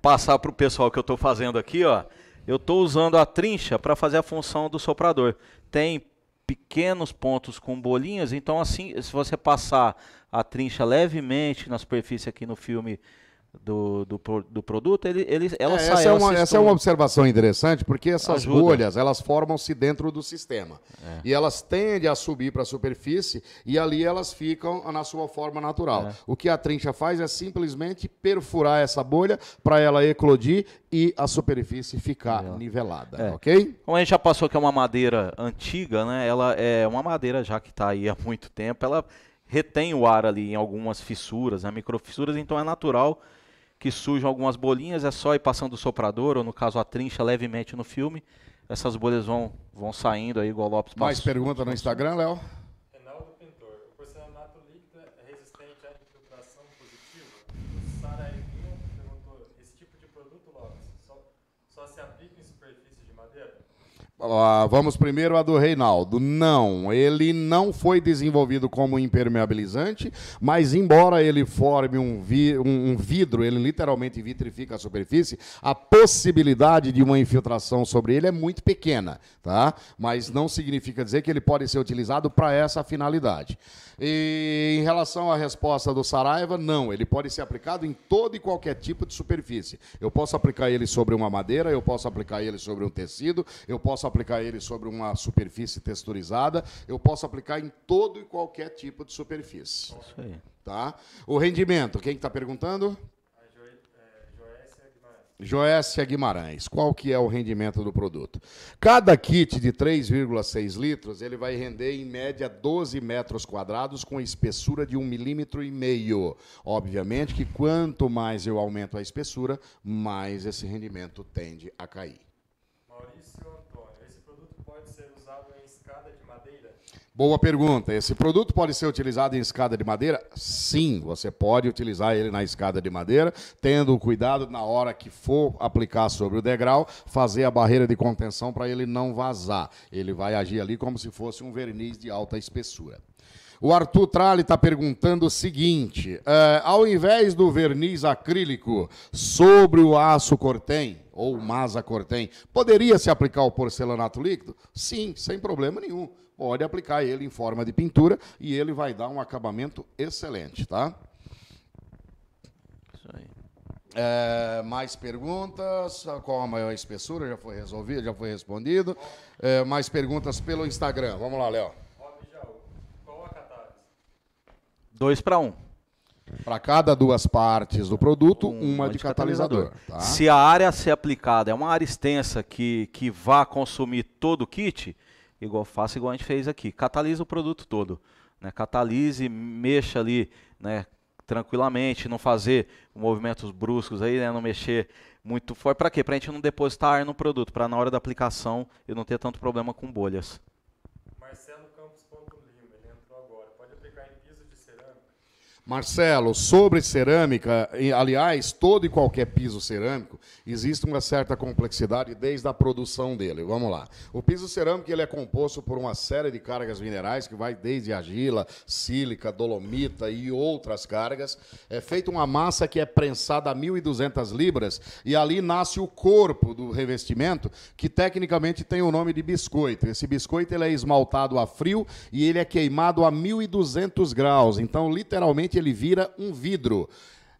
passar para o pessoal que eu estou fazendo aqui, ó. Eu estou usando a trincha para fazer a função do soprador. Tem pequenos pontos com bolinhas. Então, assim, se você passar a trincha levemente na superfície aqui no filme do, do, do produto, ele, ele, ela é, sai. Essa, ela é uma, essa é, é uma observação interessante, porque essas Ajuda. bolhas elas formam-se dentro do sistema. É. E elas tendem a subir para a superfície e ali elas ficam na sua forma natural. É. O que a trincha faz é simplesmente perfurar essa bolha para ela eclodir e a superfície ficar nivelada. É. Ok? Como a gente já passou que é uma madeira antiga, né? Ela é uma madeira já que está aí há muito tempo, ela retém o ar ali em algumas fissuras, né? microfissuras, então é natural que surjam algumas bolinhas, é só ir passando o soprador, ou no caso a trincha, levemente no filme. Essas bolhas vão, vão saindo aí, igual Lopes Mais pergunta no Instagram, Léo? vamos primeiro a do Reinaldo. Não, ele não foi desenvolvido como impermeabilizante, mas embora ele forme um, vi um vidro, ele literalmente vitrifica a superfície, a possibilidade de uma infiltração sobre ele é muito pequena, tá? Mas não significa dizer que ele pode ser utilizado para essa finalidade. E em relação à resposta do Saraiva, não, ele pode ser aplicado em todo e qualquer tipo de superfície. Eu posso aplicar ele sobre uma madeira, eu posso aplicar ele sobre um tecido, eu posso aplicar ele sobre uma superfície texturizada, eu posso aplicar em todo e qualquer tipo de superfície. Isso aí. Tá? O rendimento, quem está perguntando? É, Joécia Guimarães, qual que é o rendimento do produto? Cada kit de 3,6 litros, ele vai render em média 12 metros quadrados com espessura de 1,5 milímetro e meio. Obviamente que quanto mais eu aumento a espessura, mais esse rendimento tende a cair. Boa pergunta. Esse produto pode ser utilizado em escada de madeira? Sim, você pode utilizar ele na escada de madeira, tendo cuidado na hora que for aplicar sobre o degrau, fazer a barreira de contenção para ele não vazar. Ele vai agir ali como se fosse um verniz de alta espessura. O Arthur Trali está perguntando o seguinte: uh, ao invés do verniz acrílico sobre o aço cortem ou masa cortem, poderia se aplicar o porcelanato líquido? Sim, sem problema nenhum pode aplicar ele em forma de pintura e ele vai dar um acabamento excelente, tá? Isso aí. É, mais perguntas, qual a maior espessura? Já foi resolvido, já foi respondido. É, mais perguntas pelo Instagram. Vamos lá, Léo. Dois para um. Para cada duas partes do produto, um, uma, de, catalisador. catalisador tá? Se a área a ser aplicada é uma área extensa que, que vá consumir todo o kit, igual faça igual a gente fez aqui. Catalisa o produto todo. Né? Catalise, mexa ali né, tranquilamente, não fazer movimentos bruscos aí, né, não mexer muito forte. Para quê? Para a gente não depositar ar no produto, para na hora da aplicação eu não ter tanto problema com bolhas. Marcelo, sobre cerâmica, aliás, todo e qualquer piso cerâmico, existe uma certa complexidade desde a produção dele. Vamos lá. O piso cerâmico ele é composto por uma série de cargas minerais que vai desde argila, sílica, dolomita e outras cargas. É feita uma massa que é prensada a 1.200 libras e ali nasce o corpo do revestimento, que tecnicamente tem o nome de biscoito. Esse biscoito ele é esmaltado a frio e ele é queimado a 1.200 graus. Então, literalmente realmente ele vira um vidro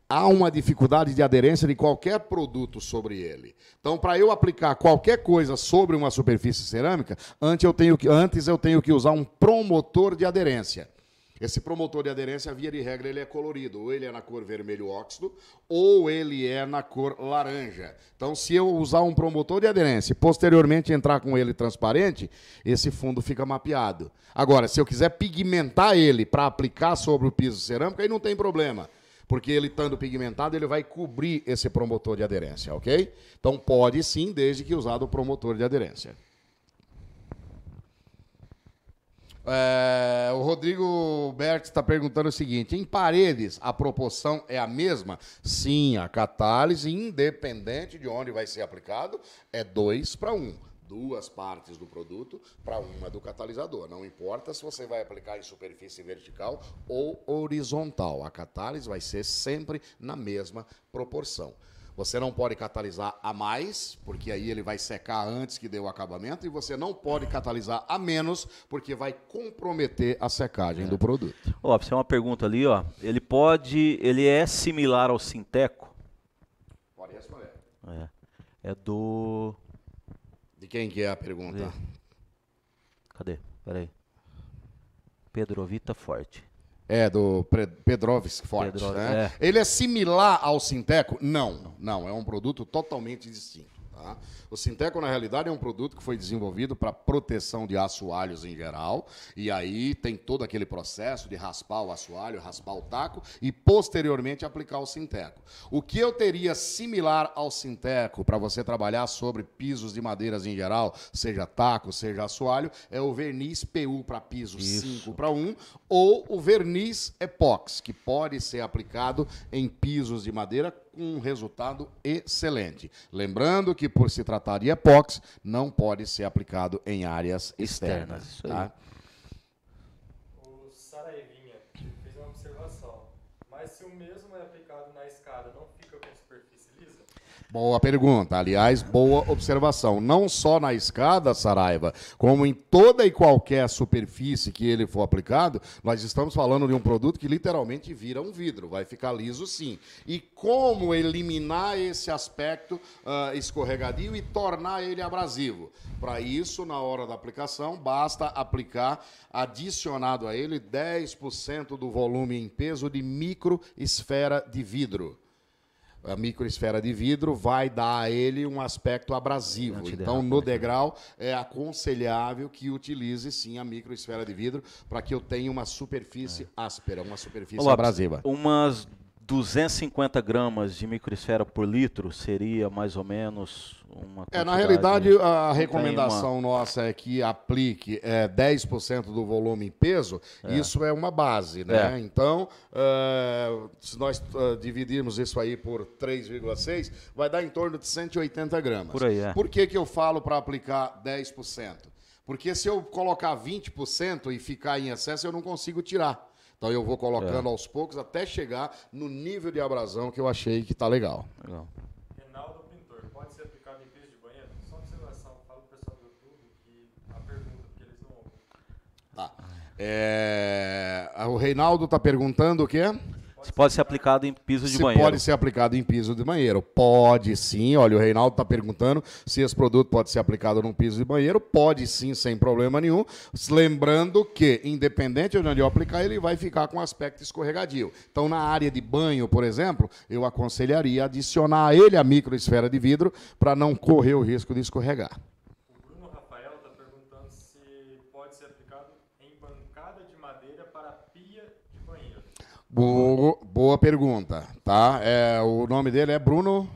há uma dificuldade de aderência de qualquer produto sobre ele. Então, para eu aplicar qualquer coisa sobre uma superfície cerâmica, antes eu tenho que, antes eu tenho que usar um promotor de aderência. Esse promotor de aderência, via de regra, ele é colorido. Ou ele é na cor vermelho óxido, ou ele é na cor laranja. Então, se eu usar um promotor de aderência e posteriormente entrar com ele transparente, esse fundo fica mapeado. Agora, se eu quiser pigmentar ele para aplicar sobre o piso cerâmico, aí não tem problema porque ele estando pigmentado, ele vai cobrir esse promotor de aderência, ok? Então pode sim, desde que usado o promotor de aderência. É, o Rodrigo Bert está perguntando o seguinte: em paredes a proporção é a mesma? Sim, a catálise, independente de onde vai ser aplicado, é 2 para 1. Duas partes do produto para uma do catalisador. Não importa se você vai aplicar em superfície vertical ou horizontal, a catálise vai ser sempre na mesma proporção. Você não pode catalisar a mais, porque aí ele vai secar antes que dê o acabamento, e você não pode catalisar a menos, porque vai comprometer a secagem é. do produto. Ó, oh, é uma pergunta ali, ó. Ele pode, ele é similar ao Sinteco? Pode responder. É. É do De quem que é a pergunta? Cadê? Cadê? Peraí. Pedro Vita Forte. É, do Pedrovski Forte. Pedro, né? é. Ele é similar ao Sinteco? Não, não. É um produto totalmente distinto. Tá? O Sinteco, na realidade, é um produto que foi desenvolvido para proteção de assoalhos em geral, e aí tem todo aquele processo de raspar o assoalho, raspar o taco e, posteriormente, aplicar o Sinteco. O que eu teria similar ao Sinteco para você trabalhar sobre pisos de madeiras em geral, seja taco, seja assoalho, é o verniz PU para piso Isso. 5 para 1, ou o verniz epox, que pode ser aplicado em pisos de madeira com um resultado excelente. Lembrando que, por se tratar de epóxi, não pode ser aplicado em áreas externas. externas tá? Boa pergunta. Aliás, boa observação. Não só na escada, Saraiva, como em toda e qualquer superfície que ele for aplicado, nós estamos falando de um produto que literalmente vira um vidro, vai ficar liso sim. E como eliminar esse aspecto uh, escorregadio e tornar ele abrasivo? Para isso, na hora da aplicação, basta aplicar adicionado a ele 10% do volume em peso de microesfera de vidro a microesfera de vidro vai dar a ele um aspecto abrasivo. Então, no né, degrau, é aconselhável que utilize sim a microesfera de vidro para que eu tenha uma superfície é. áspera, uma superfície Olá, abrasiva. Umas 250 gramas de microesfera por litro seria mais ou menos uma É, na realidade, a recomendação uma... nossa é que aplique é, 10% do volume em peso, é. isso é uma base, né? É. Então, uh, se nós uh, dividirmos isso aí por 3,6, vai dar em torno de 180 gramas. Por aí, é. Por que, que eu falo para aplicar 10%? Porque se eu colocar 20% e ficar em excesso, eu não consigo tirar. Então eu vou colocando é. aos poucos até chegar no nível de abrasão que eu achei que está legal. legal. Renaldo Pintor, pode ser aplicado em de banheiro? Só fala o pessoal do YouTube a pergunta, porque eles não ouvem. Tá. É... O Reinaldo está perguntando o quê? pode ser aplicado em piso de se banheiro. Pode ser aplicado em piso de banheiro. Pode sim. Olha, o Reinaldo está perguntando se esse produto pode ser aplicado num piso de banheiro. Pode sim, sem problema nenhum. Lembrando que, independente de onde eu aplicar, ele vai ficar com aspecto escorregadio. Então, na área de banho, por exemplo, eu aconselharia adicionar ele a microesfera de vidro para não correr o risco de escorregar. Boa, boa pergunta, tá? É, o nome dele é Bruno.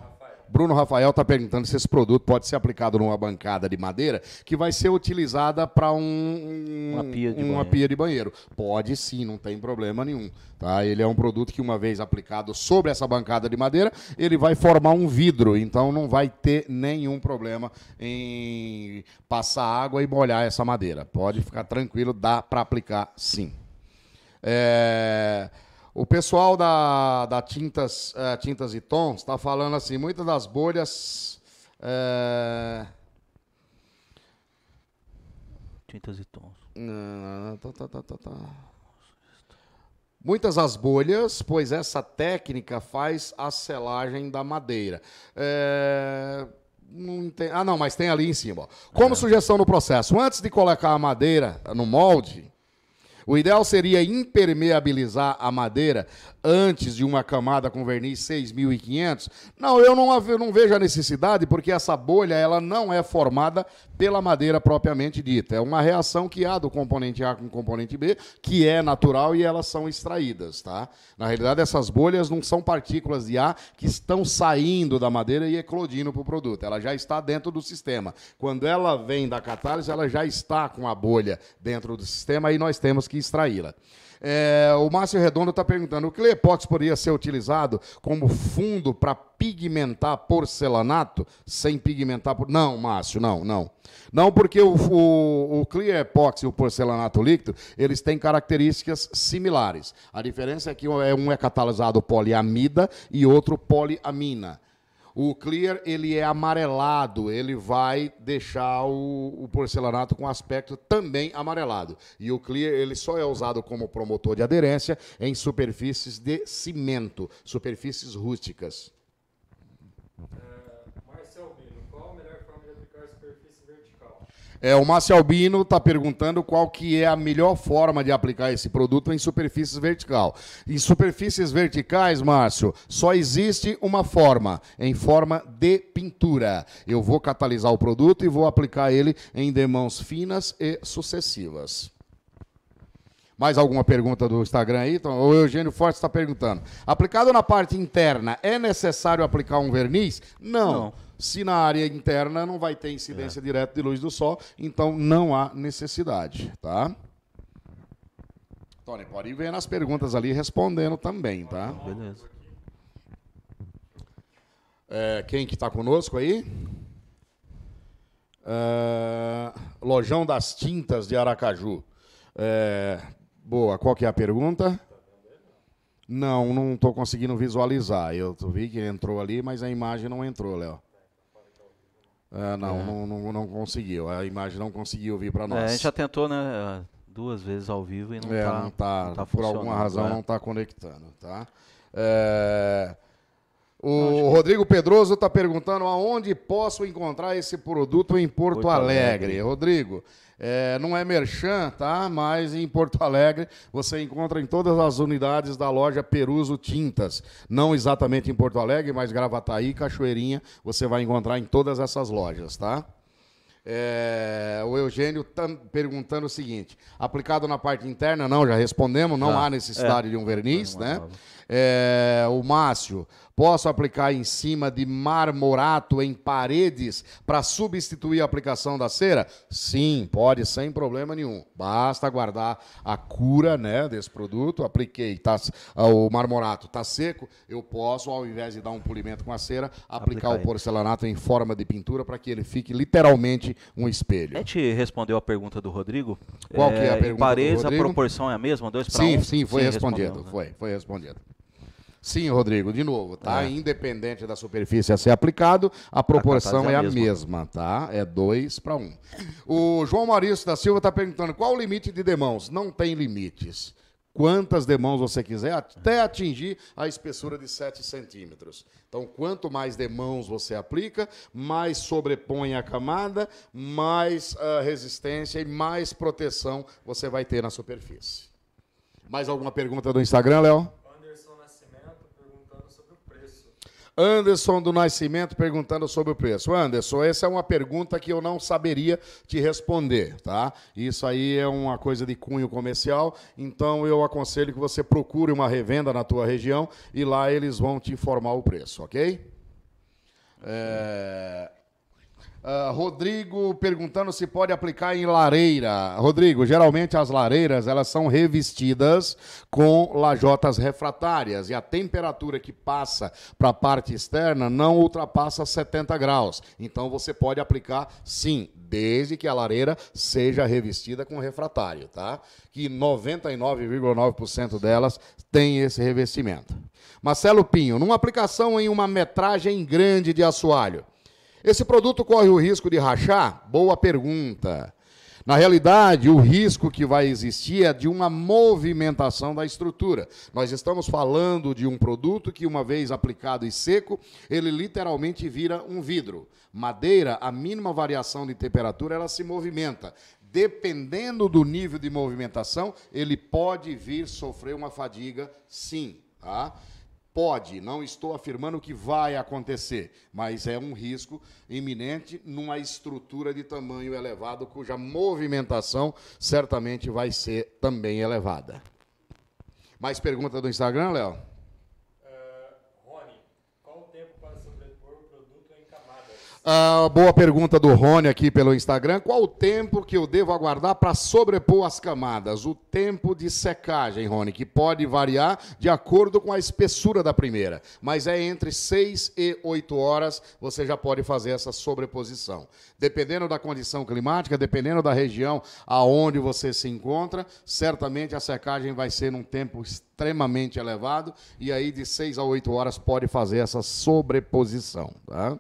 Bruno Rafael está perguntando se esse produto pode ser aplicado numa bancada de madeira que vai ser utilizada para um, uma, pia de, uma pia de, banheiro. Pode sim, não tem problema nenhum. Tá? Ele é um produto que, uma vez aplicado sobre essa bancada de madeira, ele vai formar um vidro, então não vai ter nenhum problema em passar água e molhar essa madeira. Pode ficar tranquilo, dá para aplicar sim. É... O pessoal da, da Tintas, uh, Tintas e Tons está falando assim, muitas das bolhas. Uh... Tintas e Tons. Ah, tá, tá, tá, muitas as bolhas, pois essa técnica faz a selagem da madeira. Eh, não Ah, não, mas tem ali em cima. Ó. Como é. sugestão no processo, antes de colocar a madeira no molde, o ideal seria impermeabilizar a madeira antes de uma camada com verniz 6.500. Não, eu não, eu não vejo a necessidade, porque essa bolha ela não é formada pela madeira propriamente dita. É uma reação que há do componente A com o componente B, que é natural e elas são extraídas, tá? Na realidade, essas bolhas não são partículas de A que estão saindo da madeira e eclodindo para o produto. Ela já está dentro do sistema. Quando ela vem da catálise, ela já está com a bolha dentro do sistema e nós temos que extraí-la. É, o Márcio Redondo está perguntando: o Cleopox poderia ser utilizado como fundo para pigmentar porcelanato sem pigmentar? Por... Não, Márcio, não, não. Não, porque o, o, o e o porcelanato líquido, eles têm características similares. A diferença é que um é, é catalisado poliamida e outro poliamina. O clear ele é amarelado, ele vai deixar o, o, porcelanato com aspecto também amarelado. E o clear ele só é usado como promotor de aderência em superfícies de cimento, superfícies rústicas. É. É, o Márcio Albino está perguntando qual que é a melhor forma de aplicar esse produto em superfícies verticais. Em superfícies verticais, Márcio, só existe uma forma, em forma de pintura. Eu vou catalisar o produto e vou aplicar ele em demãos finas e sucessivas. Mais alguma pergunta do Instagram aí? Então, o Eugênio Forte está perguntando. Aplicado na parte interna, é necessário aplicar um verniz? Não. Não. Se na área interna não vai ter incidência é. direta de luz do sol, então não há necessidade, tá? Tony, pode ir vendo as perguntas ali respondendo também, tá? Beleza. É, quem que está conosco aí? É, Lojão das Tintas de Aracaju. É, boa, qual que é a pergunta? Não, não estou conseguindo visualizar. Eu vi que entrou ali, mas a imagem não entrou, Léo. É, não, é. não, não, não, conseguiu. A imagem não conseguiu vir para é, nós. É, a gente já tentou, né? É, duas vezes ao vivo e não está é, tá, não tá, não tá Por alguma razão não está conectando, tá? O Rodrigo Pedroso está perguntando aonde posso encontrar esse produto em Porto, Porto Alegre. Alegre. Rodrigo, é, não é merchan, tá? Mas em Porto Alegre você encontra em todas as unidades da loja Peruso Tintas. Não exatamente em Porto Alegre, mas Gravataí, Cachoeirinha, você vai encontrar em todas essas lojas, tá? É, o Eugênio tá perguntando o seguinte: aplicado na parte interna, não, já respondemos, não ah, há necessidade é. de um verniz, né? É, o Márcio, Posso aplicar em cima de marmorato em paredes para substituir a aplicação da cera? Sim, pode, sem problema nenhum. Basta aguardar a cura né, desse produto. Apliquei, tá, ah, o marmorato está seco, eu posso, ao invés de dar um polimento com a cera, aplicar, aplicar o porcelanato em forma de pintura para que ele fique literalmente um espelho. A gente respondeu a pergunta do Rodrigo. Qual é, que é a é, pergunta? Em paredes, a proporção é a mesma? Dois para sim, um? Sim, foi sim, respondido. Né? Foi, foi respondido. Sim, Rodrigo, de novo, tá? É. Independente da superfície a ser aplicado, a proporção a é a mesma. mesma. tá? É 2 para 1. Um. O João Maurício da Silva está perguntando qual o limite de demãos? Não tem limites. Quantas demãos você quiser, até atingir a espessura de 7 centímetros. Então, quanto mais demãos você aplica, mais sobrepõe a camada, mais uh, resistência e mais proteção você vai ter na superfície. Mais alguma pergunta do Instagram, Léo? Anderson do Nascimento perguntando sobre o preço. Anderson, essa é uma pergunta que eu não saberia te responder, tá? Isso aí é uma coisa de cunho comercial, então eu aconselho que você procure uma revenda na tua região e lá eles vão te informar o preço, ok? É... Ah, Rodrigo perguntando se pode aplicar em lareira. Rodrigo, geralmente as lareiras elas são revestidas com lajotas refratárias e a temperatura que passa para a parte externa não ultrapassa 70 graus. Então você pode aplicar sim, desde que a lareira seja revestida com refratário, tá? Que 99,9% delas tem esse revestimento. Marcelo Pinho, numa aplicação em uma metragem grande de assoalho esse produto corre o risco de rachar? Boa pergunta. Na realidade, o risco que vai existir é de uma movimentação da estrutura. Nós estamos falando de um produto que, uma vez aplicado e seco, ele literalmente vira um vidro. Madeira, a mínima variação de temperatura, ela se movimenta. Dependendo do nível de movimentação, ele pode vir sofrer uma fadiga, sim. Tá? Pode, não estou afirmando que vai acontecer, mas é um risco iminente numa estrutura de tamanho elevado, cuja movimentação certamente vai ser também elevada. Mais pergunta do Instagram, Léo? Ah, boa pergunta do Rony aqui pelo Instagram. Qual o tempo que eu devo aguardar para sobrepor as camadas? O tempo de secagem, Rony, que pode variar de acordo com a espessura da primeira, mas é entre 6 e 8 horas você já pode fazer essa sobreposição. Dependendo da condição climática, dependendo da região aonde você se encontra, certamente a secagem vai ser num tempo extremamente elevado e aí de 6 a 8 horas pode fazer essa sobreposição, tá?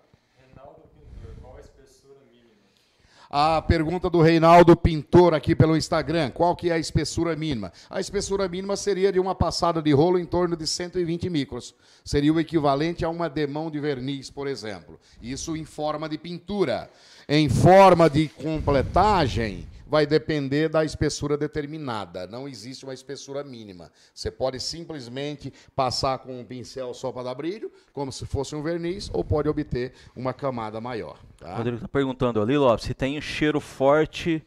A pergunta do Reinaldo Pintor aqui pelo Instagram, qual que é a espessura mínima? A espessura mínima seria de uma passada de rolo em torno de 120 micros. Seria o equivalente a uma demão de verniz, por exemplo. Isso em forma de pintura. Em forma de completagem, vai depender da espessura determinada. Não existe uma espessura mínima. Você pode simplesmente passar com um pincel só para dar brilho, como se fosse um verniz, ou pode obter uma camada maior. Tá? Rodrigo está perguntando ali, Lopes, se tem um cheiro forte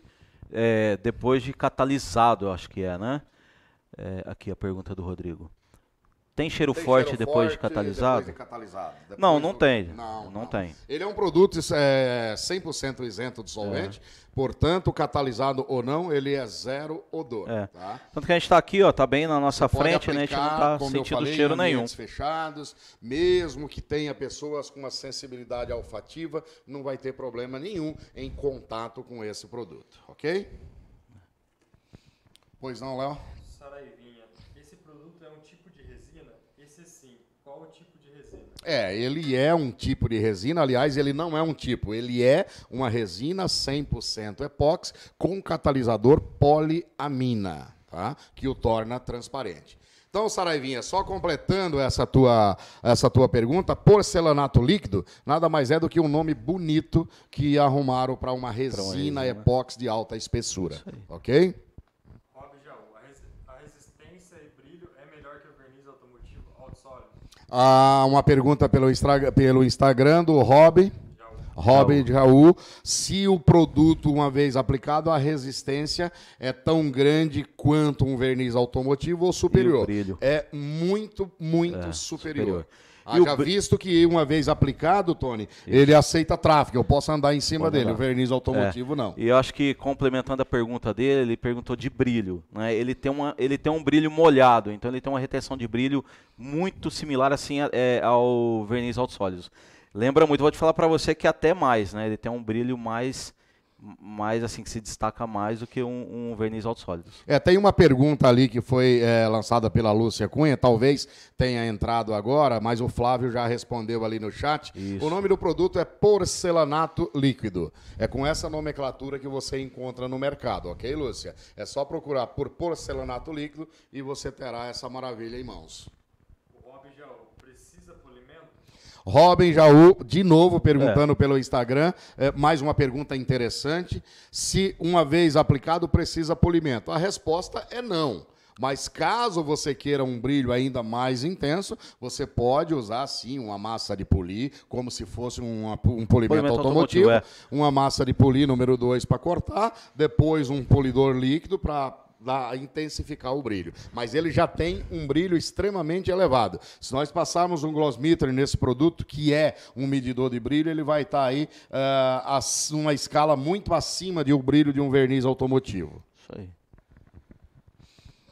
é, depois de catalisado, acho que é, né? É, aqui a pergunta do Rodrigo. Tem cheiro tem forte cheiro depois, forte, de catalisado? depois de catalisado? Depois não, não do... tem. Não, não, não, tem. Ele é um produto é, 100% isento de solvente, é. Portanto, catalisado ou não, ele é zero odor. É. Tá? Tanto que a gente está aqui, ó, tá bem na nossa Você frente, aplicar, né? A gente não está sentindo falei, cheiro nenhum. fechados, mesmo que tenha pessoas com uma sensibilidade olfativa, não vai ter problema nenhum em contato com esse produto, ok? Pois não, Léo? É, ele é um tipo de resina, aliás, ele não é um tipo, ele é uma resina 100% epóxi com catalisador poliamina, tá? que o torna transparente. Então, Saraivinha, só completando essa tua, essa tua pergunta, porcelanato líquido nada mais é do que um nome bonito que arrumaram para uma resina epóxi de alta espessura, ok? Ah, uma pergunta pelo, Instagram do Rob. Robin de Raul, se o produto, uma vez aplicado, a resistência é tão grande quanto um verniz automotivo ou superior. É muito, muito é, superior. superior. Haja ah, o... visto que, uma vez aplicado, Tony, Isso. ele aceita tráfego, eu posso andar em cima Pode dele, andar. o verniz automotivo é. não. E eu acho que, complementando a pergunta dele, ele perguntou de brilho. Né? Ele, tem uma, ele tem um brilho molhado, então ele tem uma retenção de brilho muito similar assim, é, ao verniz autossólidos. sólidos. Lembra muito, vou te falar para você que é até mais, né? Ele tem um brilho mais mais assim que se destaca mais do que um, um verniz alto sólido É, tem uma pergunta ali que foi é, lançada pela Lúcia Cunha, talvez tenha entrado agora, mas o Flávio já respondeu ali no chat. Isso. O nome do produto é porcelanato líquido. É com essa nomenclatura que você encontra no mercado, ok, Lúcia? É só procurar por porcelanato líquido e você terá essa maravilha em mãos. Robin Jaú, de novo, é. perguntando é. pelo Instagram, é, mais uma pergunta interessante. Se uma vez aplicado, precisa polimento? A resposta é não. Mas caso você queira um brilho ainda mais intenso, você pode usar sim uma massa de polir, como se fosse um polimento, polimento automotivo, automotivo é. uma massa de polir número 2 para cortar, depois um polidor líquido para da intensificar o brilho. Mas ele já tem um brilho extremamente elevado. Se nós passarmos um gloss meter nesse produto, que é um medidor de brilho, ele vai estar tá aí uh, uma escala muito acima de um brilho de um verniz automotivo. Isso aí.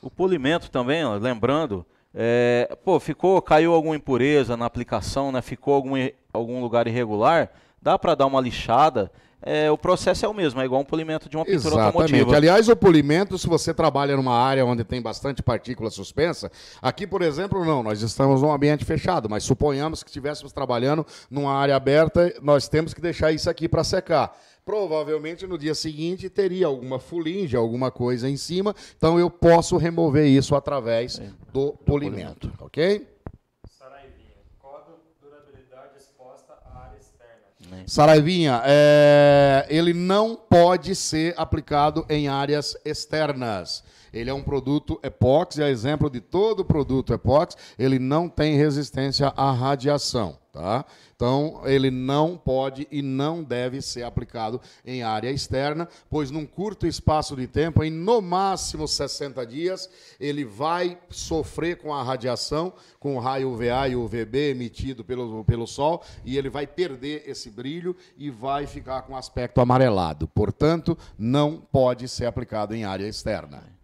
O polimento também, ó, lembrando, é, pô, ficou, caiu alguma impureza na aplicação, né? Ficou algum, algum lugar irregular, dá para dar uma lixada é, o processo é o mesmo, é igual um polimento de uma pintura Exatamente. automotiva. Aliás, o polimento, se você trabalha numa área onde tem bastante partícula suspensa, aqui, por exemplo, não, nós estamos num ambiente fechado, mas suponhamos que estivéssemos trabalhando numa área aberta, nós temos que deixar isso aqui para secar provavelmente no dia seguinte teria alguma fuligem, alguma coisa em cima, então eu posso remover isso através do, do polimento, polimento, ok? Né? Saraivinha, é, ele não pode ser aplicado em áreas externas. Ele é um produto epox, é exemplo de todo produto epox, ele não tem resistência à radiação. Tá? Então, ele não pode e não deve ser aplicado em área externa, pois num curto espaço de tempo, em no máximo 60 dias, ele vai sofrer com a radiação, com o raio UVA e UVB emitido pelo, pelo sol, e ele vai perder esse brilho e vai ficar com aspecto amarelado. Portanto, não pode ser aplicado em área externa.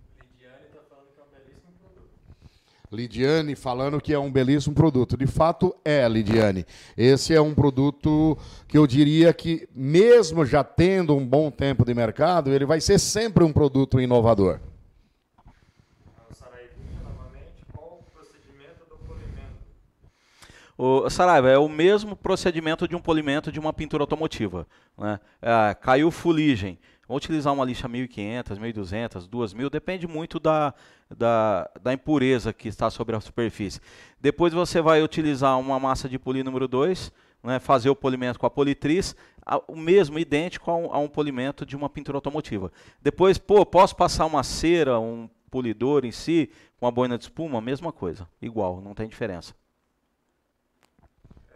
Lidiane falando que é um belíssimo produto. De fato é, Lidiane. Esse é um produto que eu diria que, mesmo já tendo um bom tempo de mercado, ele vai ser sempre um produto inovador. O, Saraiva, é o mesmo procedimento de um polimento de uma pintura automotiva. Né? É, caiu fuligem Vou utilizar uma lixa 1500, 1200, 2000, depende muito da, da, da, impureza que está sobre a superfície. Depois você vai utilizar uma massa de poli número 2, né, fazer o polimento com a politriz, a, o mesmo, idêntico a um, a um polimento de uma pintura automotiva. Depois, pô, posso passar uma cera, um polidor em si, com a boina de espuma, mesma coisa, igual, não tem diferença.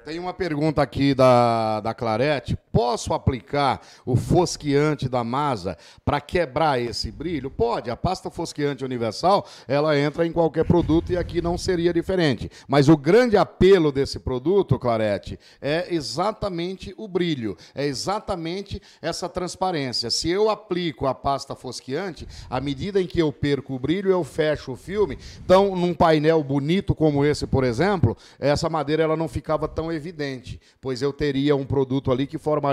Tem uma pergunta aqui da, da Clarete posso aplicar o fosqueante da Masa para quebrar esse brilho? Pode, a pasta fosqueante universal, ela entra em qualquer produto e aqui não seria diferente. Mas o grande apelo desse produto, Clarete, é exatamente o brilho, é exatamente essa transparência. Se eu aplico a pasta fosqueante, à medida em que eu perco o brilho, eu fecho o filme. Então, num painel bonito como esse, por exemplo, essa madeira ela não ficava tão evidente, pois eu teria um produto ali que forma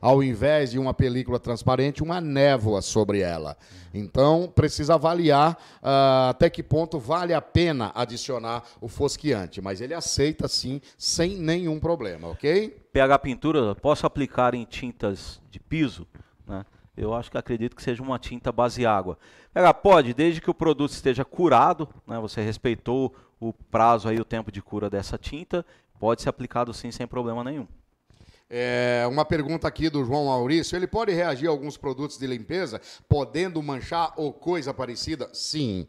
ao invés de uma película transparente, uma névoa sobre ela. Então, precisa avaliar uh, até que ponto vale a pena adicionar o fosqueante. Mas ele aceita sim, sem nenhum problema, ok? pH pintura, posso aplicar em tintas de piso? Né? Eu acho que acredito que seja uma tinta base água. Pega, pode, desde que o produto esteja curado, né, você respeitou o prazo aí, o tempo de cura dessa tinta, pode ser aplicado sim sem problema nenhum. É, uma pergunta aqui do João Maurício. Ele pode reagir a alguns produtos de limpeza, podendo manchar ou coisa parecida? Sim. Sim.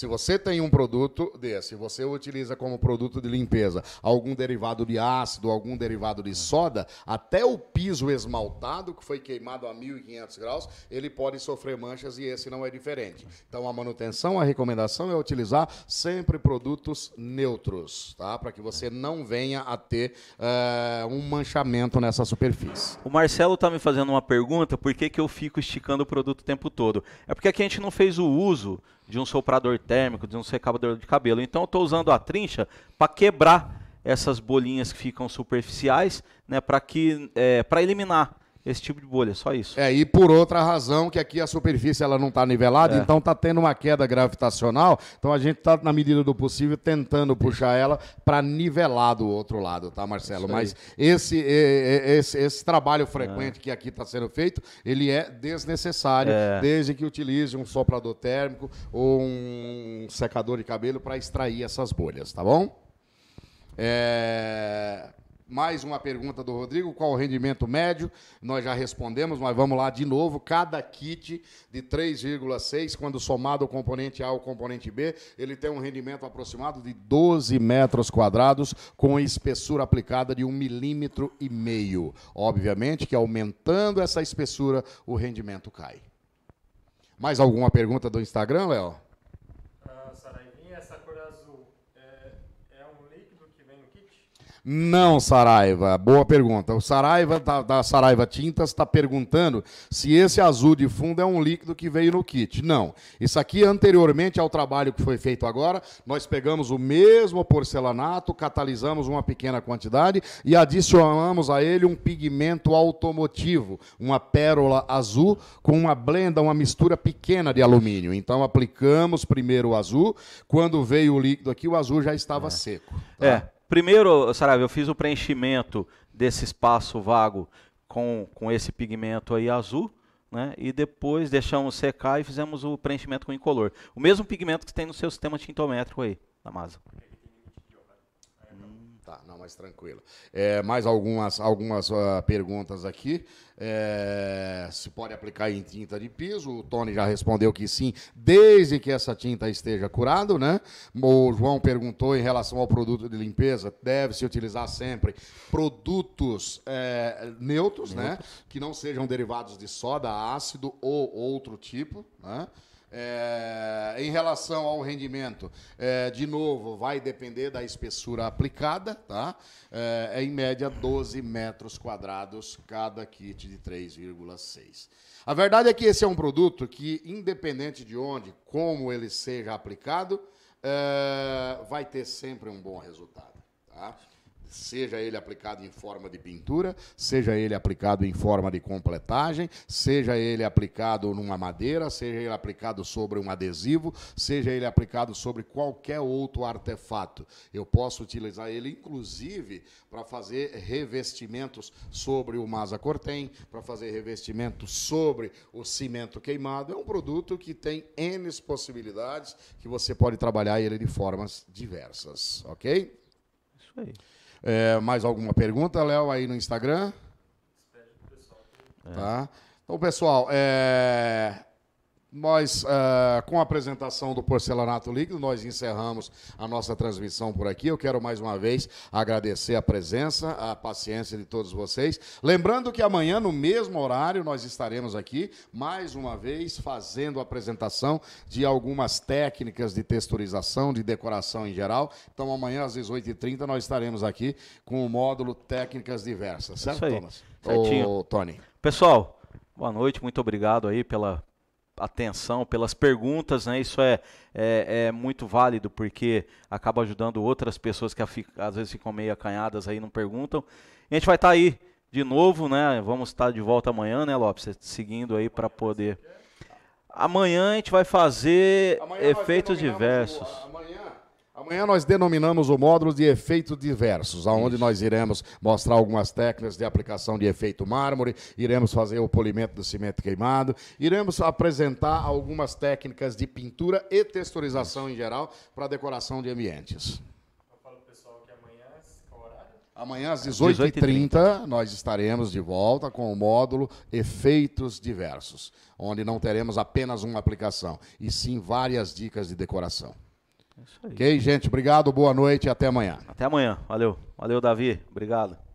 Se você tem um produto desse, você utiliza como produto de limpeza algum derivado de ácido, algum derivado de soda, até o piso esmaltado, que foi queimado a 1500 graus, ele pode sofrer manchas e esse não é diferente. Então, a manutenção, a recomendação é utilizar sempre produtos neutros, tá? para que você não venha a ter uh, um manchamento nessa superfície. O Marcelo está me fazendo uma pergunta, por que, que eu fico esticando o produto o tempo todo? É porque aqui a gente não fez o uso de um soprador térmico, de um secador de cabelo. Então eu estou usando a trincha para quebrar essas bolinhas que ficam superficiais, né, para que é, para eliminar esse tipo de bolha, só isso. É, e por outra razão, que aqui a superfície ela não está nivelada, é. então está tendo uma queda gravitacional, então a gente está, na medida do possível, tentando puxar ela para nivelar do outro lado, tá, Marcelo? Mas esse, esse, esse, trabalho é. frequente é. que aqui está sendo feito, ele é desnecessário, é. desde que utilize um soprador térmico ou um secador de cabelo para extrair essas bolhas, tá bom? É... Mais uma pergunta do Rodrigo: qual o rendimento médio? Nós já respondemos, mas vamos lá de novo. Cada kit de 3,6, quando somado o componente A ao componente B, ele tem um rendimento aproximado de 12 metros quadrados, com espessura aplicada de 1 milímetro e meio. Obviamente que aumentando essa espessura, o rendimento cai. Mais alguma pergunta do Instagram, Léo? Não, Saraiva. Boa pergunta. O Saraiva, da, da Saraiva Tintas, está perguntando se esse azul de fundo é um líquido que veio no kit. Não. Isso aqui, anteriormente ao trabalho que foi feito agora, nós pegamos o mesmo porcelanato, catalisamos uma pequena quantidade e adicionamos a ele um pigmento automotivo, uma pérola azul com uma blenda, uma mistura pequena de alumínio. Então, aplicamos primeiro o azul. Quando veio o líquido aqui, o azul já estava é. seco. É. Tá? É. Primeiro, Sarave, eu fiz o preenchimento desse espaço vago com, com esse pigmento aí azul, né? E depois deixamos secar e fizemos o preenchimento com incolor. O mesmo pigmento que tem no seu sistema tintométrico aí, da Masa mais tranquilo. É, mais algumas, algumas uh, perguntas aqui. É, se pode aplicar em tinta de piso, o Tony já respondeu que sim, desde que essa tinta esteja curada, né? O João perguntou em relação ao produto de limpeza, deve-se utilizar sempre produtos é, neutros, né? neutros, né? Que não sejam derivados de soda, ácido ou outro tipo, né? É, em relação ao rendimento, é, de novo, vai depender da espessura aplicada, tá? É, é em média, 12 metros quadrados cada kit de 3,6. A verdade é que esse é um produto que, independente de onde, como ele seja aplicado, é, vai ter sempre um bom resultado. Tá? seja ele aplicado em forma de pintura, seja ele aplicado em forma de completagem, seja ele aplicado numa madeira, seja ele aplicado sobre um adesivo, seja ele aplicado sobre qualquer outro artefato. Eu posso utilizar ele, inclusive, para fazer revestimentos sobre o Masa Cortem, para fazer revestimento sobre o cimento queimado. É um produto que tem N possibilidades que você pode trabalhar ele de formas diversas, ok? Isso aí. É, mais alguma pergunta, Léo, aí no Instagram? Tá. Então, pessoal, é, nós, uh, com a apresentação do porcelanato líquido, nós encerramos a nossa transmissão por aqui. Eu quero mais uma vez agradecer a presença, a paciência de todos vocês. Lembrando que amanhã, no mesmo horário, nós estaremos aqui, mais uma vez, fazendo a apresentação de algumas técnicas de texturização, de decoração em geral. Então, amanhã, às 18h30, nós estaremos aqui com o módulo Técnicas Diversas. Certo, Thomas? Certinho. Ô, Tony. Pessoal, boa noite, muito obrigado aí pela atenção, pelas perguntas, né? Isso é, é, é, muito válido, porque acaba ajudando outras pessoas que às vezes ficam meio acanhadas aí, não perguntam. E a gente vai estar tá aí de novo, né? Vamos estar tá de volta amanhã, né, Lopes? Seguindo aí para poder. Amanhã a gente vai fazer amanhã efeitos diversos. Amanhã nós denominamos o módulo de efeitos diversos, aonde nós iremos mostrar algumas técnicas de aplicação de efeito mármore, iremos fazer o polimento do cimento queimado, iremos apresentar algumas técnicas de pintura e texturização em geral para decoração de ambientes. Amanhã às 18h30 nós estaremos de volta com o módulo Efeitos Diversos, onde não teremos apenas uma aplicação, e sim várias dicas de decoração. É isso aí. Ok, gente, obrigado, boa noite e até amanhã. Até amanhã. Valeu. Valeu, Davi. Obrigado.